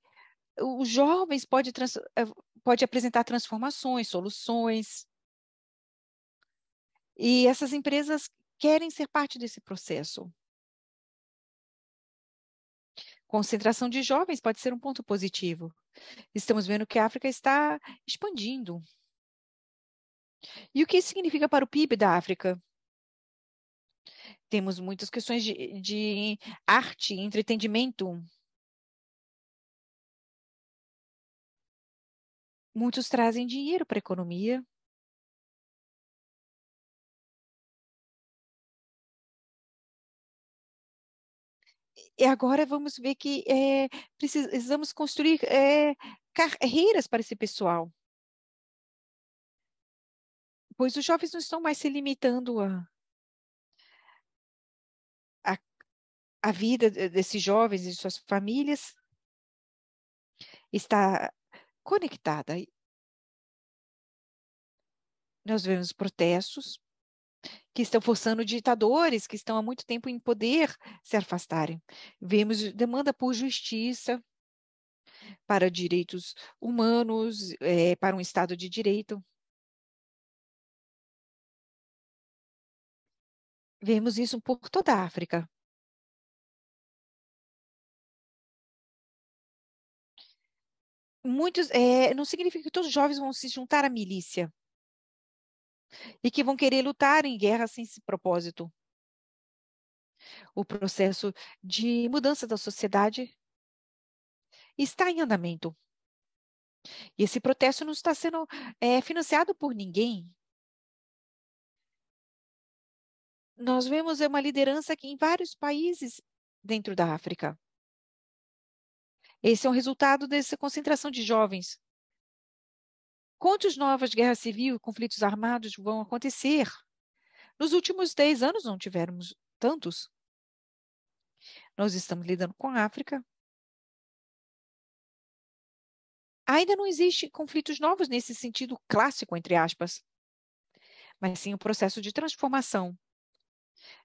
os jovens podem trans, eh, pode apresentar transformações, soluções. E essas empresas querem ser parte desse processo. Concentração de jovens pode ser um ponto positivo. Estamos vendo que a África está expandindo. E o que isso significa para o PIB da África? Temos muitas questões de, de arte, entretenimento. Muitos trazem dinheiro para a economia. E agora vamos ver que é, precisamos construir é, carreiras para esse pessoal. Pois os jovens não estão mais se limitando a a vida desses jovens e de suas famílias está conectada. Nós vemos protestos que estão forçando ditadores que estão há muito tempo em poder se afastarem. Vemos demanda por justiça para direitos humanos, é, para um Estado de direito. Vemos isso por toda a África. muitos é, não significa que todos os jovens vão se juntar à milícia e que vão querer lutar em guerra sem esse propósito. O processo de mudança da sociedade está em andamento. E esse protesto não está sendo é, financiado por ninguém. Nós vemos uma liderança que em vários países dentro da África. Esse é um resultado dessa concentração de jovens. Quantas novas guerras civis e conflitos armados vão acontecer? Nos últimos dez anos não tivemos tantos. Nós estamos lidando com a África. Ainda não existem conflitos novos nesse sentido clássico, entre aspas, mas sim o um processo de transformação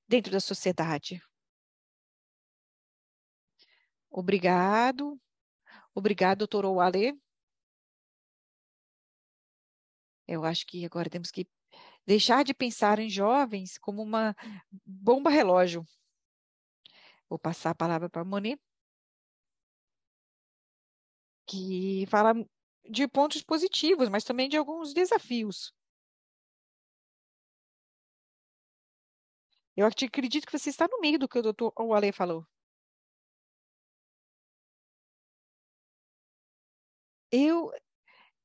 dentro da sociedade. Obrigado. Obrigada, doutor Oale. Eu acho que agora temos que deixar de pensar em jovens como uma bomba relógio. Vou passar a palavra para a Monet, que fala de pontos positivos, mas também de alguns desafios. Eu acredito que você está no meio do que o doutor Oale falou. Eu,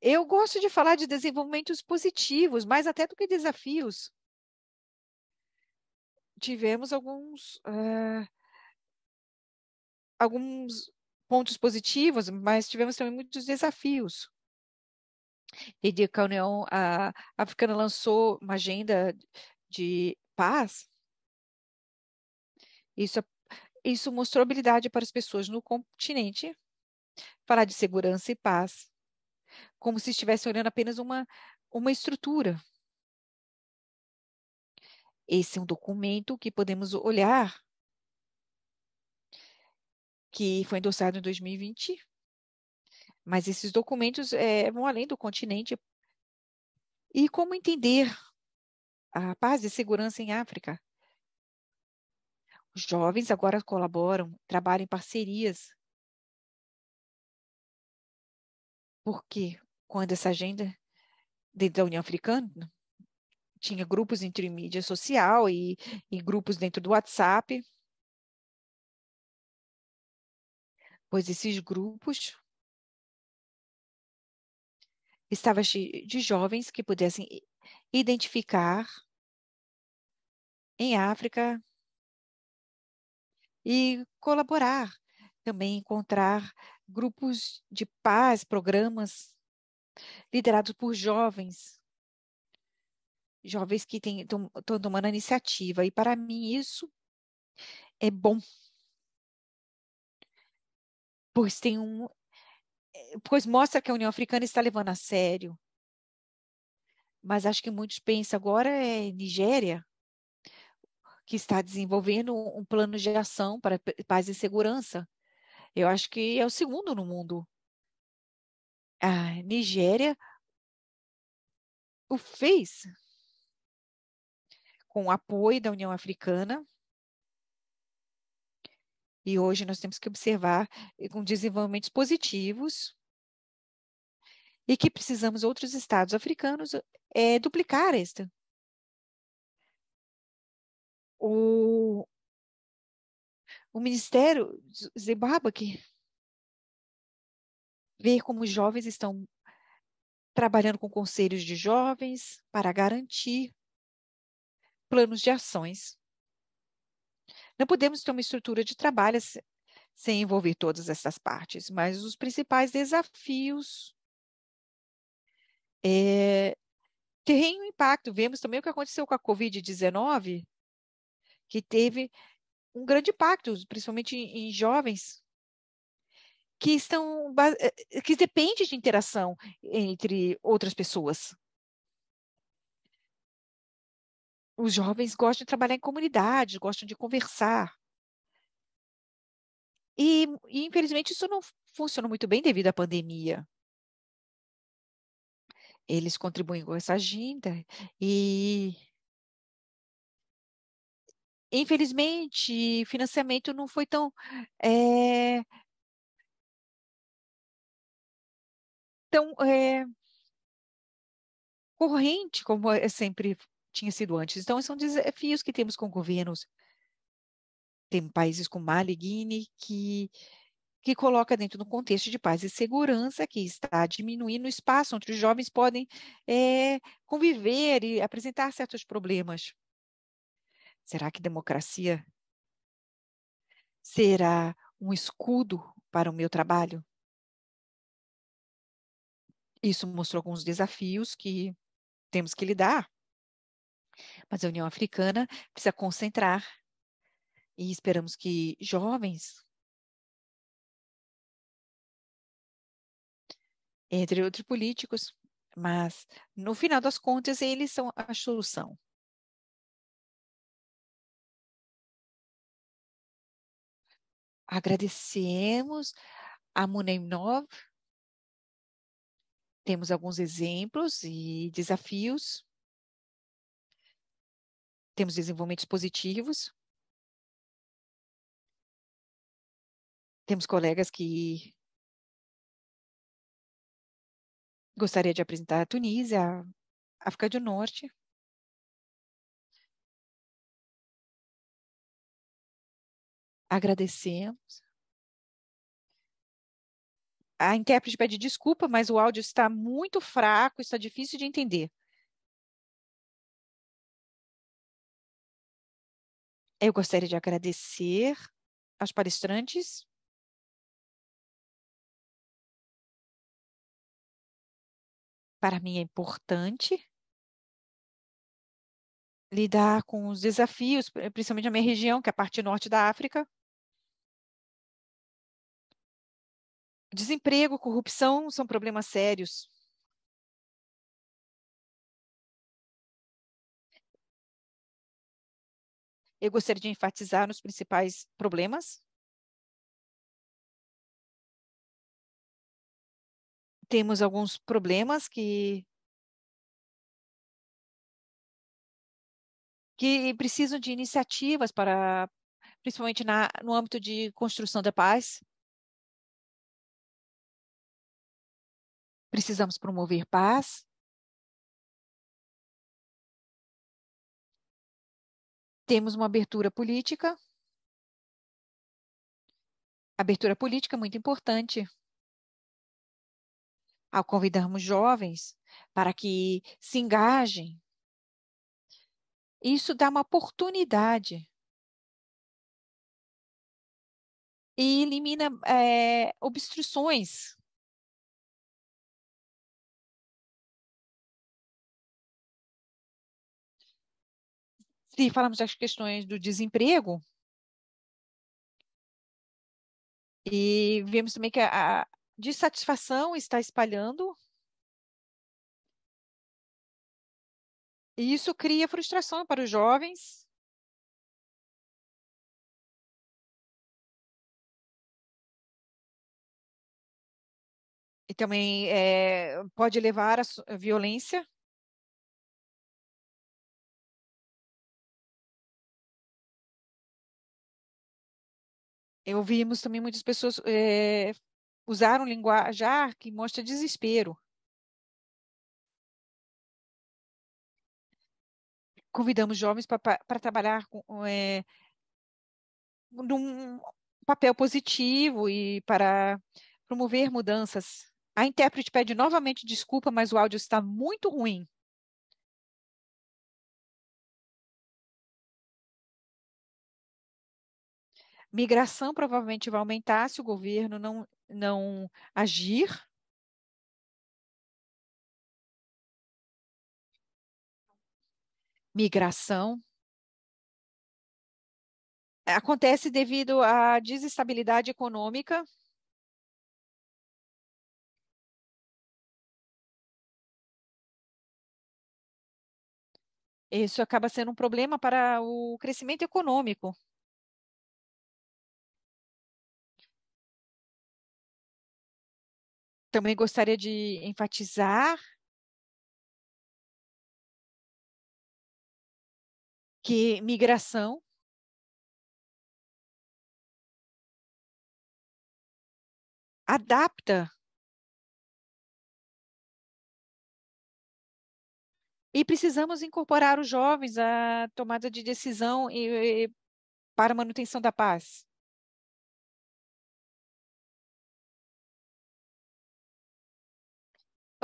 eu gosto de falar de desenvolvimentos positivos, mais até do que desafios. Tivemos alguns, uh, alguns pontos positivos, mas tivemos também muitos desafios. Desde que a União a, Africana lançou uma agenda de paz, isso, isso mostrou habilidade para as pessoas no continente falar de segurança e paz, como se estivesse olhando apenas uma, uma estrutura. Esse é um documento que podemos olhar, que foi endossado em 2020. Mas esses documentos é, vão além do continente. E como entender a paz e segurança em África? Os jovens agora colaboram, trabalham em parcerias porque quando essa agenda dentro da União Africana né, tinha grupos entre mídia social e, e grupos dentro do WhatsApp, pois esses grupos estavam de jovens que pudessem identificar em África e colaborar, também encontrar grupos de paz, programas liderados por jovens, jovens que estão tomando a iniciativa. E para mim isso é bom, pois tem um, é, pois mostra que a União Africana está levando a sério. Mas acho que muitos pensam agora é Nigéria, que está desenvolvendo um plano de ação para paz e segurança. Eu acho que é o segundo no mundo. A Nigéria o fez com o apoio da União Africana. E hoje nós temos que observar eh, com desenvolvimentos positivos e que precisamos outros estados africanos é, duplicar esta. O, o Ministério que ver como os jovens estão trabalhando com conselhos de jovens para garantir planos de ações. Não podemos ter uma estrutura de trabalho sem envolver todas essas partes, mas os principais desafios é, têm um impacto. Vemos também o que aconteceu com a Covid-19, que teve um grande impacto, principalmente em, em jovens que estão eh, eh, que depende de interação entre outras pessoas. Os jovens gostam de trabalhar em comunidade, gostam de conversar. E, e infelizmente isso não funciona muito bem devido à pandemia. Eles contribuem com essa agenda e infelizmente, financiamento não foi tão é, tão é, corrente como é sempre tinha sido antes. Então, são desafios que temos com governos. Tem países como Mali Guiné que, que coloca dentro do contexto de paz e segurança que está diminuindo o espaço onde os jovens podem é, conviver e apresentar certos problemas. Será que democracia será um escudo para o meu trabalho? Isso mostrou alguns desafios que temos que lidar. Mas a União Africana precisa concentrar e esperamos que jovens entre outros políticos, mas no final das contas eles são a solução. Agradecemos a Nov. Temos alguns exemplos e desafios. Temos desenvolvimentos positivos. Temos colegas que gostaria de apresentar a Tunísia, a África do Norte. Agradecemos. A intérprete pede desculpa, mas o áudio está muito fraco, está difícil de entender. Eu gostaria de agradecer aos palestrantes. Para mim é importante lidar com os desafios, principalmente a minha região, que é a parte norte da África. Desemprego, corrupção são problemas sérios. Eu gostaria de enfatizar nos principais problemas. Temos alguns problemas que que precisam de iniciativas para principalmente na, no âmbito de construção da paz. Precisamos promover paz. Temos uma abertura política. Abertura política é muito importante. Ao convidarmos jovens para que se engajem, isso dá uma oportunidade e elimina é, obstruções Se falamos das questões do desemprego, e vemos também que a, a dissatisfação está espalhando. E isso cria frustração para os jovens. E também é, pode levar à violência. ouvimos também muitas pessoas é, usaram linguajar que mostra desespero. Convidamos jovens para trabalhar com, é, num papel positivo e para promover mudanças. A intérprete pede novamente desculpa, mas o áudio está muito ruim. Migração provavelmente vai aumentar se o governo não, não agir. Migração acontece devido à desestabilidade econômica. Isso acaba sendo um problema para o crescimento econômico. também gostaria de enfatizar que migração adapta e precisamos incorporar os jovens à tomada de decisão e, e, para a manutenção da paz.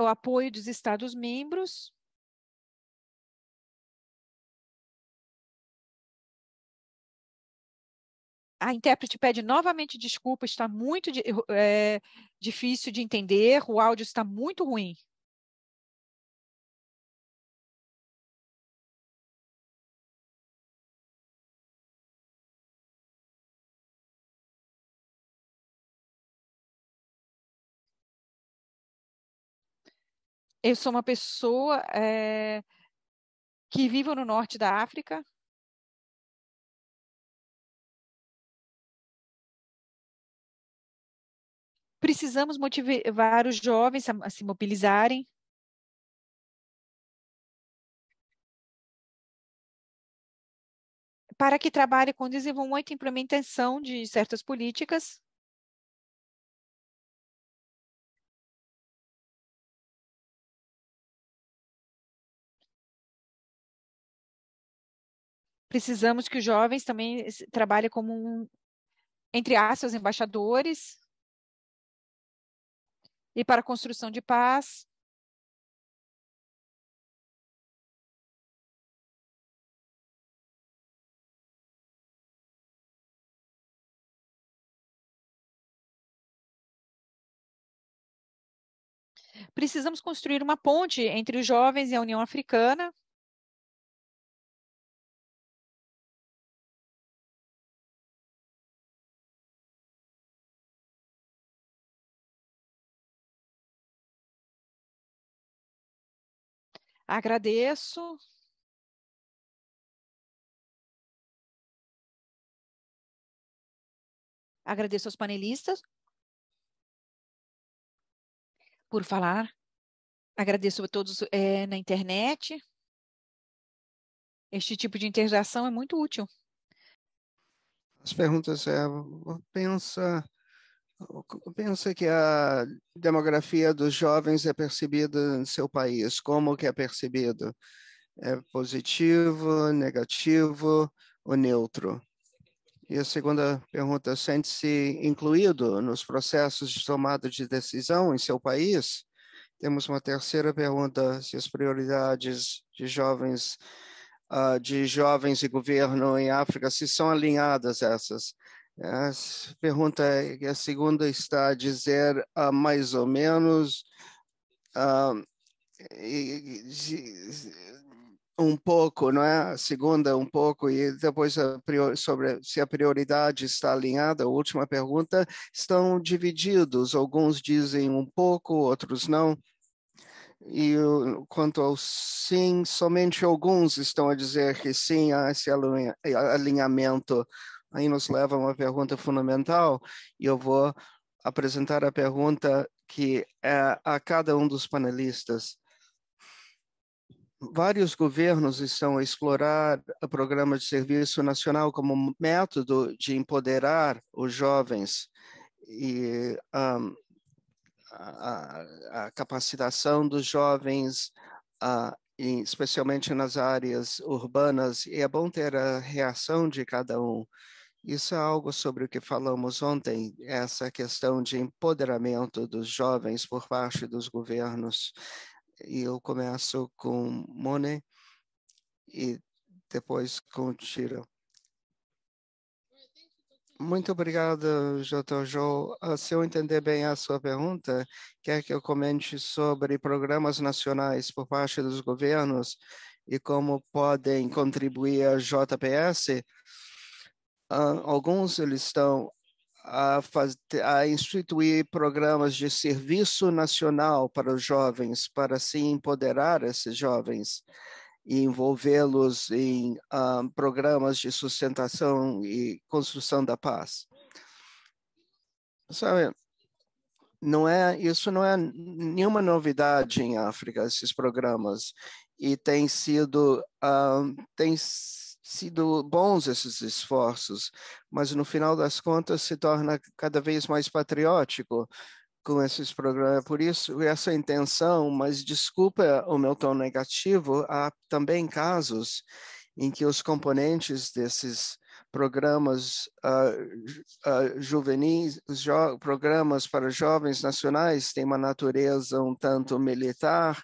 o apoio dos Estados-membros a intérprete pede novamente desculpa, está muito é, difícil de entender, o áudio está muito ruim. Eu sou uma pessoa é, que vivo no norte da África. Precisamos motivar os jovens a, se mobilizarem. Para que trabalhe com desenvolvimento e implementação de certas políticas. Precisamos que os jovens também trabalhem como, um, entre aspas, embaixadores e para a construção de paz. Precisamos construir uma ponte entre os jovens e a União Africana. Agradeço. Agradeço aos panelistas por falar. Agradeço a todos é, na internet. Este tipo de interação é muito útil. As perguntas é, eh, pensa pensa que a demografia dos jovens é percebida no seu país? Como que é percebido? É positivo, negativo ou neutro? E a segunda pergunta, sente-se incluído nos processos de tomada de decisão em seu país? Temos uma terceira pergunta, se as prioridades de jovens, uh, de jovens e governo em África, se são alinhadas essas. A pergunta é, a segunda está a dizer a mais ou menos ah, um pouco, não é? A segunda um pouco e depois sobre se a prioridade está alinhada, a última pergunta, estão divididos, alguns dizem um pouco, outros não. E quanto ao sim, somente alguns estão a dizer que sim há esse alinhamento aí nos leva a uma pergunta fundamental, e eu vou apresentar a pergunta que é a cada um dos panelistas. Vários governos estão a explorar o programa de serviço nacional como método de empoderar os jovens e um, a, a, capacitação dos jovens, uh, especialmente nas áreas urbanas, e é bom ter a reação de cada um. Isso é algo sobre o que falamos ontem, essa questão de empoderamento dos jovens por parte dos governos. E eu começo com Mone e depois com Tira. Muito obrigado, João. Ah, se eu entender bem a sua pergunta, quer que eu comente sobre programas nacionais por parte dos governos e como podem contribuir a JPS? alguns eles estão a, faz, a, instituir programas de serviço nacional para os jovens, para se empoderar esses jovens e envolvê-los em programas de sustentação e construção da paz. Sabe, não é, isso não é nenhuma novidade em África, esses programas, e tem sido, tem sido bons esses esforços, mas no final das contas se torna cada vez mais patriótico com esses programas. Por isso, essa é a intenção, mas desculpa o meu tom negativo, há também casos em que os componentes desses programas uh, uh, juvenis, jo programas para jovens nacionais têm uma natureza um tanto militar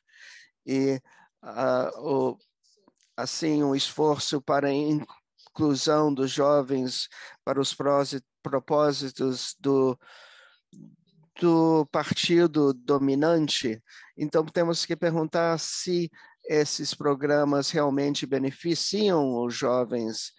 e uh, o assim um esforço para a inclusão dos jovens para os propósitos do, do partido dominante. Então, temos que perguntar se esses programas realmente beneficiam os jovens.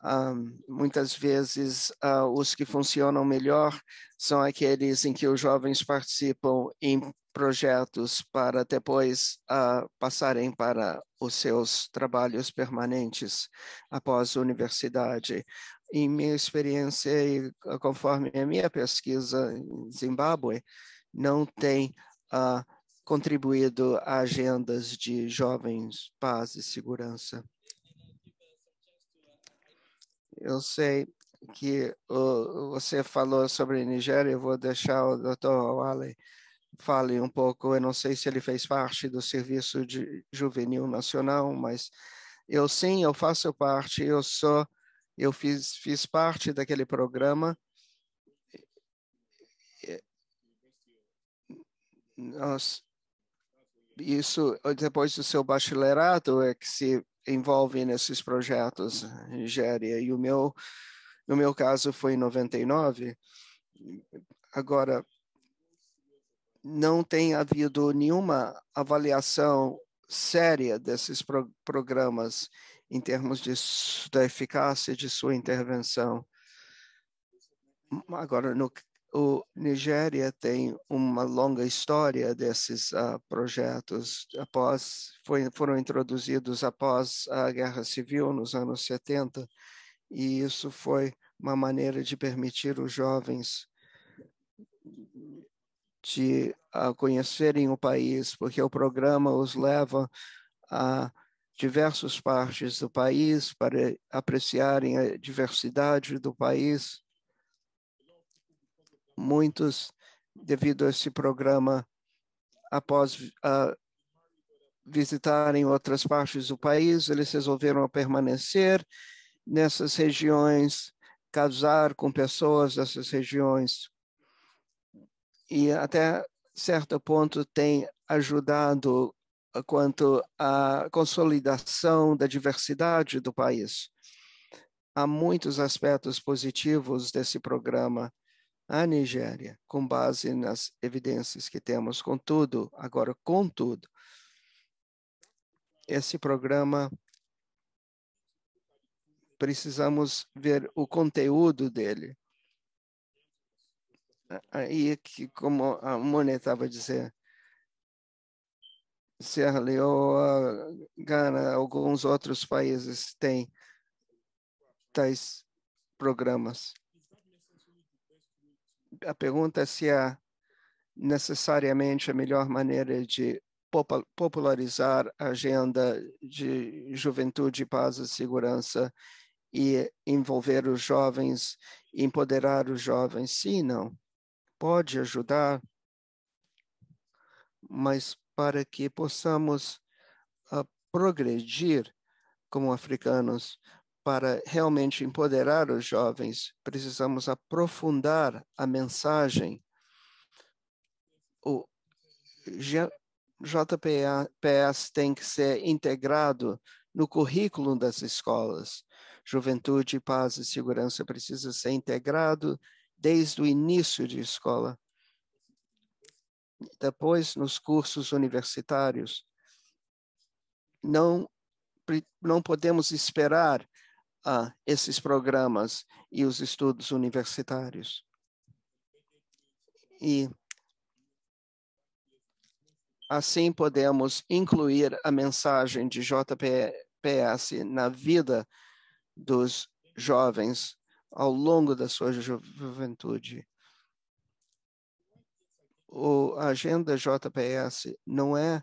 Ah, muitas vezes, ah, os que funcionam melhor são aqueles em que os jovens participam em projetos para depois uh, passarem para os seus trabalhos permanentes após a universidade. Em minha experiência e ah, conforme a minha pesquisa em Zimbábue, não tem uh, contribuído a agendas de jovens, paz e segurança. Eu sei que uh, você falou sobre Nigéria, eu vou deixar o Dr. Wale fale um pouco. Eu não sei se ele fez parte do Serviço de Juvenil Nacional, mas eu sim, eu faço parte. Eu sou, eu fiz, fiz parte daquele programa. Nós, isso depois do seu bacharelado é que se envolve nesses projetos Nigéria e o meu no meu caso foi em 99 agora não tem havido nenhuma avaliação séria desses pro programas em termos de, da eficácia de sua intervenção. Agora, no, o Nigéria tem uma longa história desses uh, projetos. Após foi, foram introduzidos após a Guerra Civil nos anos 70 e isso foi uma maneira de permitir os jovens de uh, conhecerem o país, porque o programa os leva a diversas partes do país para apreciarem a diversidade do país. Muitos, devido a esse programa, após uh, visitarem outras partes do país, eles resolveram permanecer nessas regiões, casar com pessoas dessas regiões e até certo ponto tem ajudado ah, quanto à consolidação da diversidade do país. Há muitos aspectos positivos desse programa à Nigéria, com base nas evidências que temos. Contudo, agora, contudo, esse programa precisamos ver o conteúdo dele aí ah, que, como a Mônia estava dizendo, Serra Leoa, Gana, alguns outros países têm tais programas. A pergunta é se há necessariamente a melhor maneira de popularizar a agenda de juventude, paz e segurança e envolver os jovens, empoderar os jovens, sim não? pode ajudar, mas para que possamos uh, progredir como africanos, para realmente empoderar os jovens, precisamos aprofundar a mensagem. O JPS tem que ser integrado no currículo das escolas. Juventude, paz e segurança precisa ser integrado desde o início de escola. Depois, nos cursos universitários. Não, não podemos esperar ah, esses programas e os estudos universitários. E assim podemos incluir a mensagem de JPS na vida dos jovens ao longo da sua ju juventude. O, a agenda JPS não é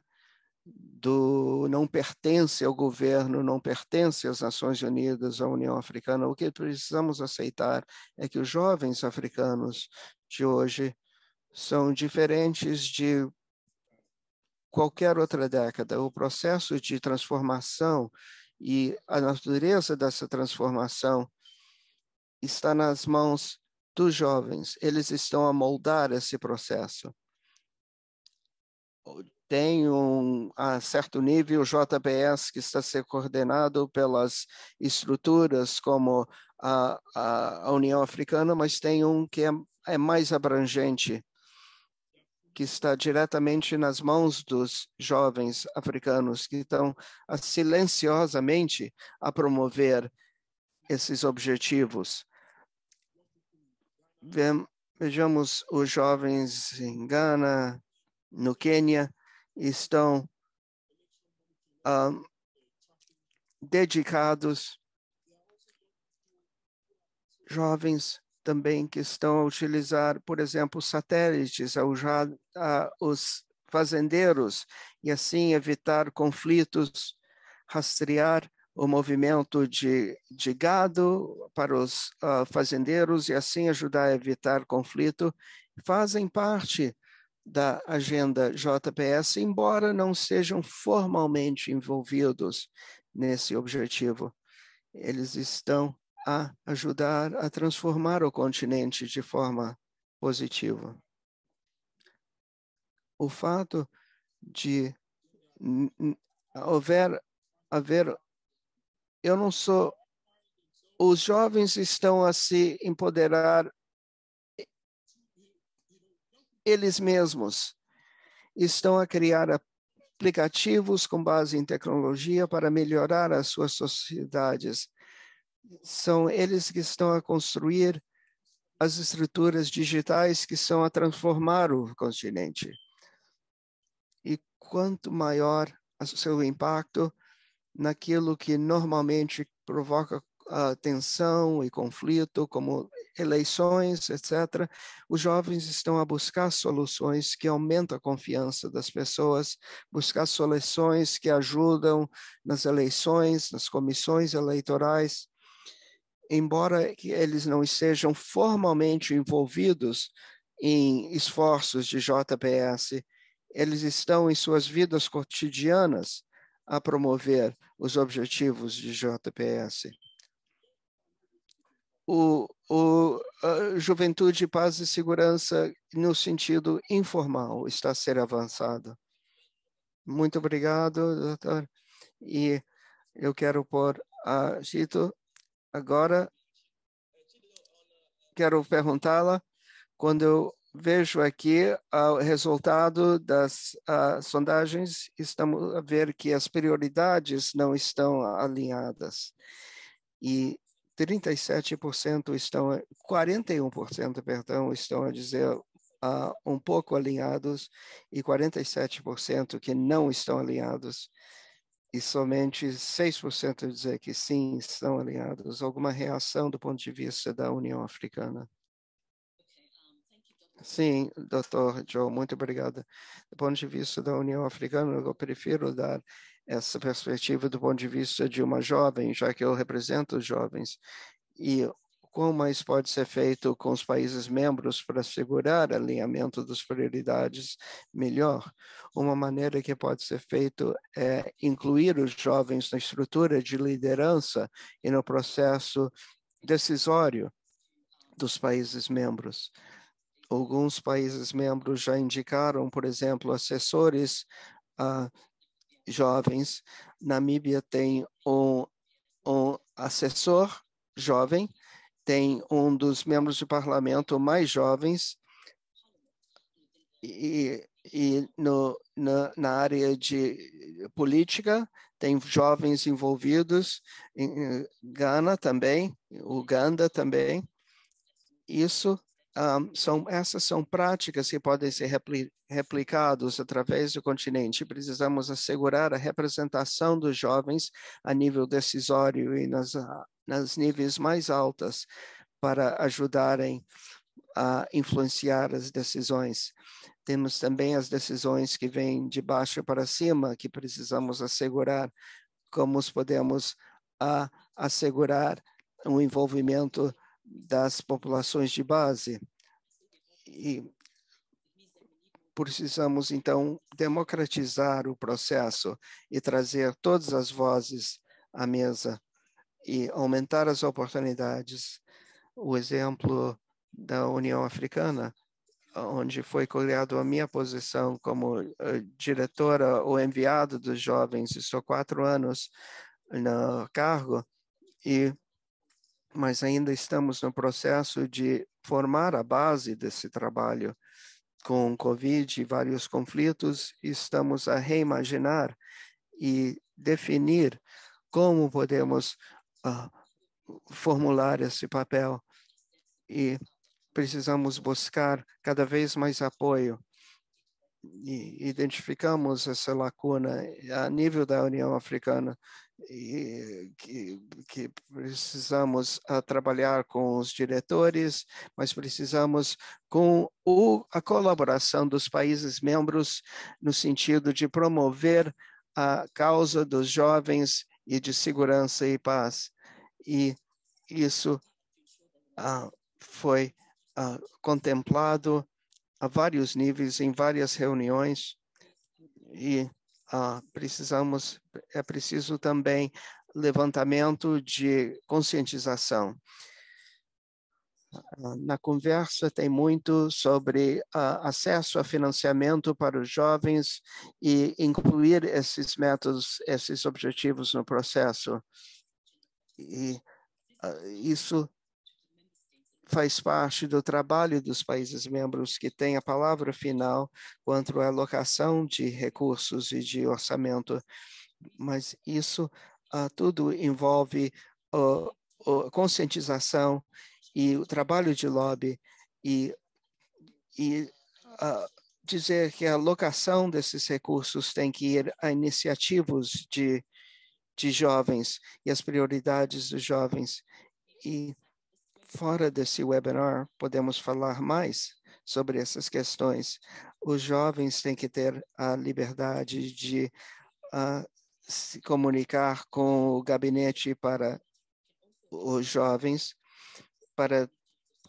do não pertence ao governo, não pertence às Nações Unidas, à União Africana. O que precisamos aceitar é que os jovens africanos de hoje são diferentes de qualquer outra década. O processo de transformação e a natureza dessa transformação está nas mãos dos jovens. Eles estão a moldar esse processo. Tem um a certo nível JBS que está a ser coordenado pelas estruturas como a, a, União Africana, mas tem um que é, é mais abrangente, que está diretamente nas mãos dos jovens africanos que estão a, silenciosamente a promover esses objetivos. Vejamos os jovens em Gana, no Quênia, estão um, dedicados, jovens também que estão a utilizar, por exemplo, satélites, a, a, os fazendeiros, e assim evitar conflitos, rastrear o movimento de, de gado para os uh, fazendeiros e assim ajudar a evitar conflito, fazem parte da agenda JPS, embora não sejam formalmente envolvidos nesse objetivo. Eles estão a ajudar a transformar o continente de forma positiva. O fato de haver, haver eu não sou. Os jovens estão a se empoderar eles mesmos. Estão a criar aplicativos com base em tecnologia para melhorar as suas sociedades. São eles que estão a construir as estruturas digitais que são a transformar o continente. E quanto maior o seu impacto, naquilo que normalmente provoca uh, tensão e conflito, como eleições, etc., os jovens estão a buscar soluções que aumentam a confiança das pessoas, buscar soluções que ajudam nas eleições, nas comissões eleitorais. Embora eles não estejam formalmente envolvidos em esforços de JPS, eles estão em suas vidas cotidianas a promover os objetivos de JPS. O, o, Juventude, Paz e Segurança, no sentido informal, está a ser avançada. Muito obrigado, doutor. E eu quero pôr a Cito agora. Quero perguntá-la quando eu vejo aqui uh, o resultado das uh, sondagens, estamos a ver que as prioridades não estão alinhadas. E 37% estão, 41%, perdão, estão a dizer uh, um pouco alinhados e 47% que não estão alinhados. E somente 6% dizer que sim, estão alinhados. Alguma reação do ponto de vista da União Africana? Sim, doutor Joe, muito obrigado. Do ponto de vista da União Africana, eu prefiro dar essa perspectiva do ponto de vista de uma jovem, já que eu represento os jovens. E como mais pode ser feito com os países membros para assegurar alinhamento das prioridades melhor? Uma maneira que pode ser feito é incluir os jovens na estrutura de liderança e no processo decisório dos países membros. Alguns países membros já indicaram, por exemplo, assessores uh, jovens. Namíbia tem um, um assessor jovem, tem um dos membros do parlamento mais jovens e, e no, na, na, área de política tem jovens envolvidos, em Gana também, Uganda também. Isso um, são, essas são práticas que podem ser repli replicadas através do continente. Precisamos assegurar a representação dos jovens a nível decisório e nas, ah, nas níveis mais altas para ajudarem a influenciar as decisões. Temos também as decisões que vêm de baixo para cima, que precisamos assegurar como podemos a, ah, assegurar um envolvimento das populações de base. E precisamos, então, democratizar o processo e trazer todas as vozes à mesa e aumentar as oportunidades. O exemplo da União Africana, onde foi criada a minha posição como eh, diretora ou enviado dos jovens, estou quatro anos no cargo, e mas ainda estamos no processo de formar a base desse trabalho. Com Covid e vários conflitos, estamos a reimaginar e definir como podemos uh, formular esse papel e precisamos buscar cada vez mais apoio. E identificamos essa lacuna a nível da União Africana e que, que precisamos a ah, trabalhar com os diretores, mas precisamos com o, a colaboração dos países membros no sentido de promover a causa dos jovens e de segurança e paz. E isso ah, foi ah, contemplado a vários níveis, em várias reuniões, e ah, precisamos, é preciso também levantamento de conscientização. Ah, na conversa tem muito sobre ah, acesso a financiamento para os jovens e incluir esses métodos, esses objetivos no processo. E isso faz parte do trabalho dos países membros que têm a palavra final quanto à alocação de recursos e de orçamento. Mas isso uh, tudo envolve uh, uh, conscientização e o trabalho de lobby e, e ah, dizer que a alocação desses recursos tem que ir a iniciativas de, de jovens e as prioridades dos jovens. E Fora desse webinar, podemos falar mais sobre essas questões. Os jovens têm que ter a liberdade de uh, se comunicar com o gabinete para os jovens, para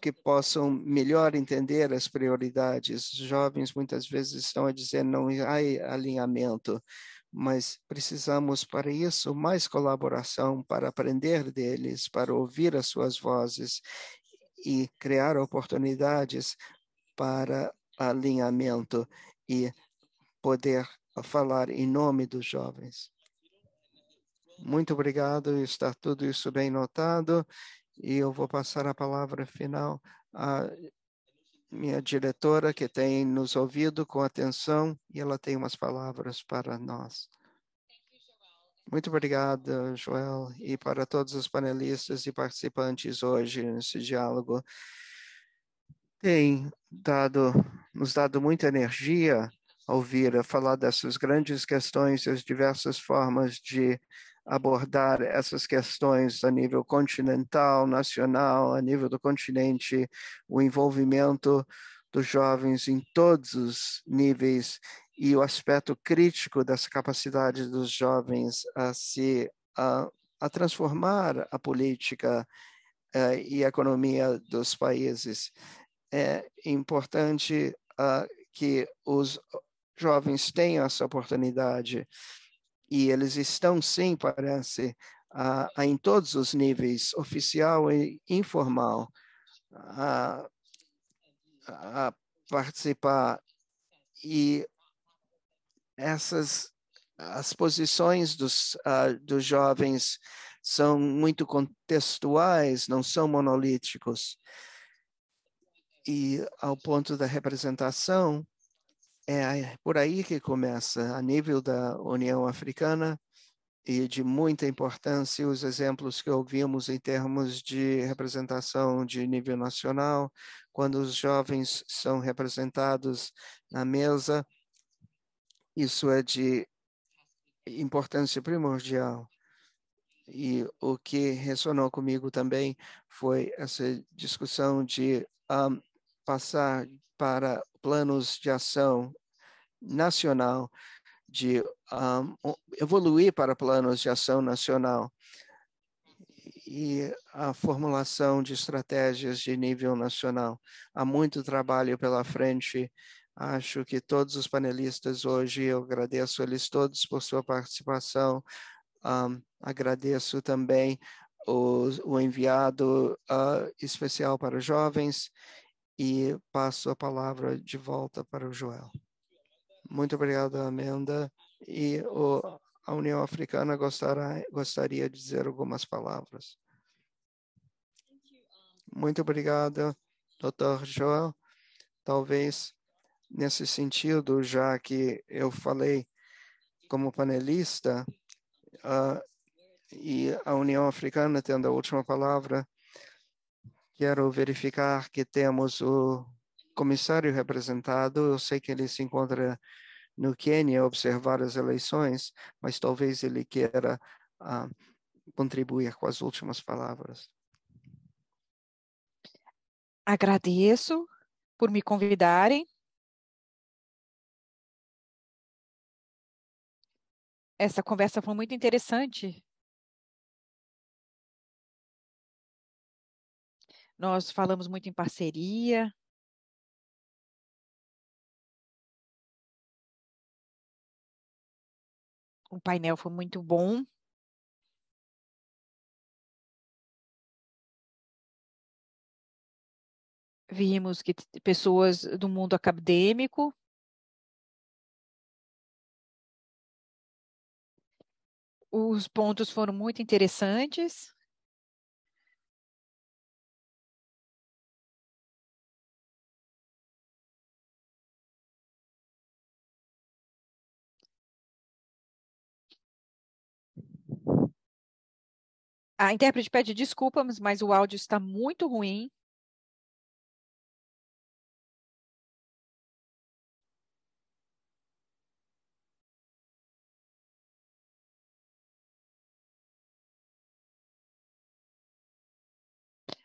que possam melhor entender as prioridades. Os jovens muitas vezes estão a dizer não há alinhamento mas precisamos para isso mais colaboração para aprender deles, para ouvir as suas vozes e criar oportunidades para alinhamento e poder falar em nome dos jovens. Muito obrigado, está tudo isso bem notado e eu vou passar a palavra final a minha diretora, que tem nos ouvido com atenção e ela tem umas palavras para nós. Muito obrigada, Joel, e para todos os panelistas e participantes hoje nesse diálogo. Tem dado, nos dado muita energia ouvir falar dessas grandes questões e as diversas formas de abordar essas questões a nível continental, nacional, a nível do continente, o envolvimento dos jovens em todos os níveis e o aspecto crítico das capacidades dos jovens a se a, a transformar a política uh, e a economia dos países é importante uh, que os jovens tenham essa oportunidade e eles estão sim, parece, em todos os níveis, oficial e informal, a, a participar. E essas as posições dos, uh, dos jovens são muito contextuais, não são monolíticos. E ao ponto da representação, é, é por aí que começa, a nível da União Africana, e de muita importância os exemplos que ouvimos em termos de representação de nível nacional, quando os jovens são representados na mesa, isso é de importância primordial. E o que ressonou comigo também foi essa discussão de um, ah, passar para planos de ação nacional, de um, evoluir para planos de ação nacional e a formulação de estratégias de nível nacional. Há muito trabalho pela frente. Acho que todos os panelistas hoje, eu agradeço a eles todos por sua participação. Um, agradeço também o, o enviado uh, especial para jovens e passo a palavra de volta para o Joel. Muito obrigado, Amanda. E o, a União Africana gostará, gostaria de dizer algumas palavras. Muito obrigado, Dr. Joel. Talvez nesse sentido, já que eu falei como panelista, uh, e a União Africana tendo a última palavra, Quero verificar que temos o comissário representado. Eu sei que ele se encontra no Quênia observar as eleições, mas talvez ele queira ah, contribuir com as últimas palavras. Agradeço por me convidarem. Essa conversa foi muito interessante. nós falamos muito em parceria, o painel foi muito bom. Vimos que pessoas do mundo acadêmico os pontos foram muito interessantes. A intérprete pede desculpas, mas o áudio está muito ruim.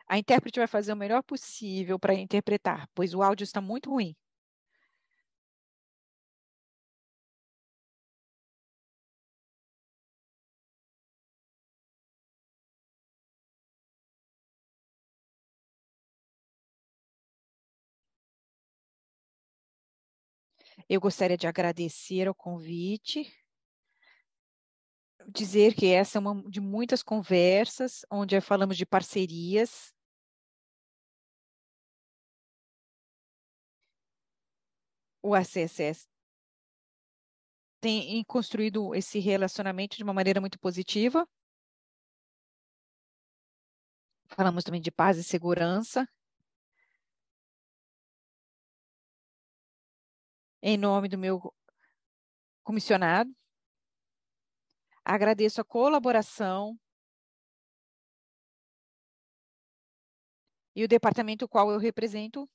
A intérprete vai fazer o melhor possível para interpretar, pois o áudio está muito ruim. Eu gostaria de agradecer o convite, dizer que essa é uma de muitas conversas onde falamos de parcerias. O ACSS tem construído esse relacionamento de uma maneira muito positiva. Falamos também de paz e segurança. em nome do meu comissionado. Agradeço a colaboração e o departamento qual eu represento.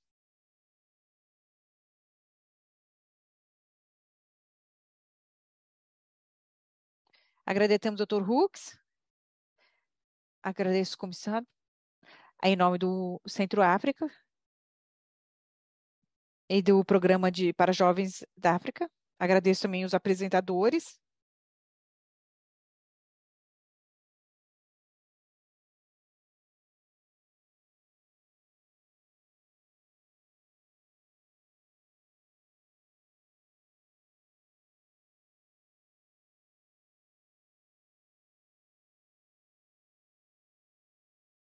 Agradecemos ao Dr. Hooks. Agradeço o comissário. Em nome do Centro África, e do Programa de, para Jovens da África. Agradeço também os apresentadores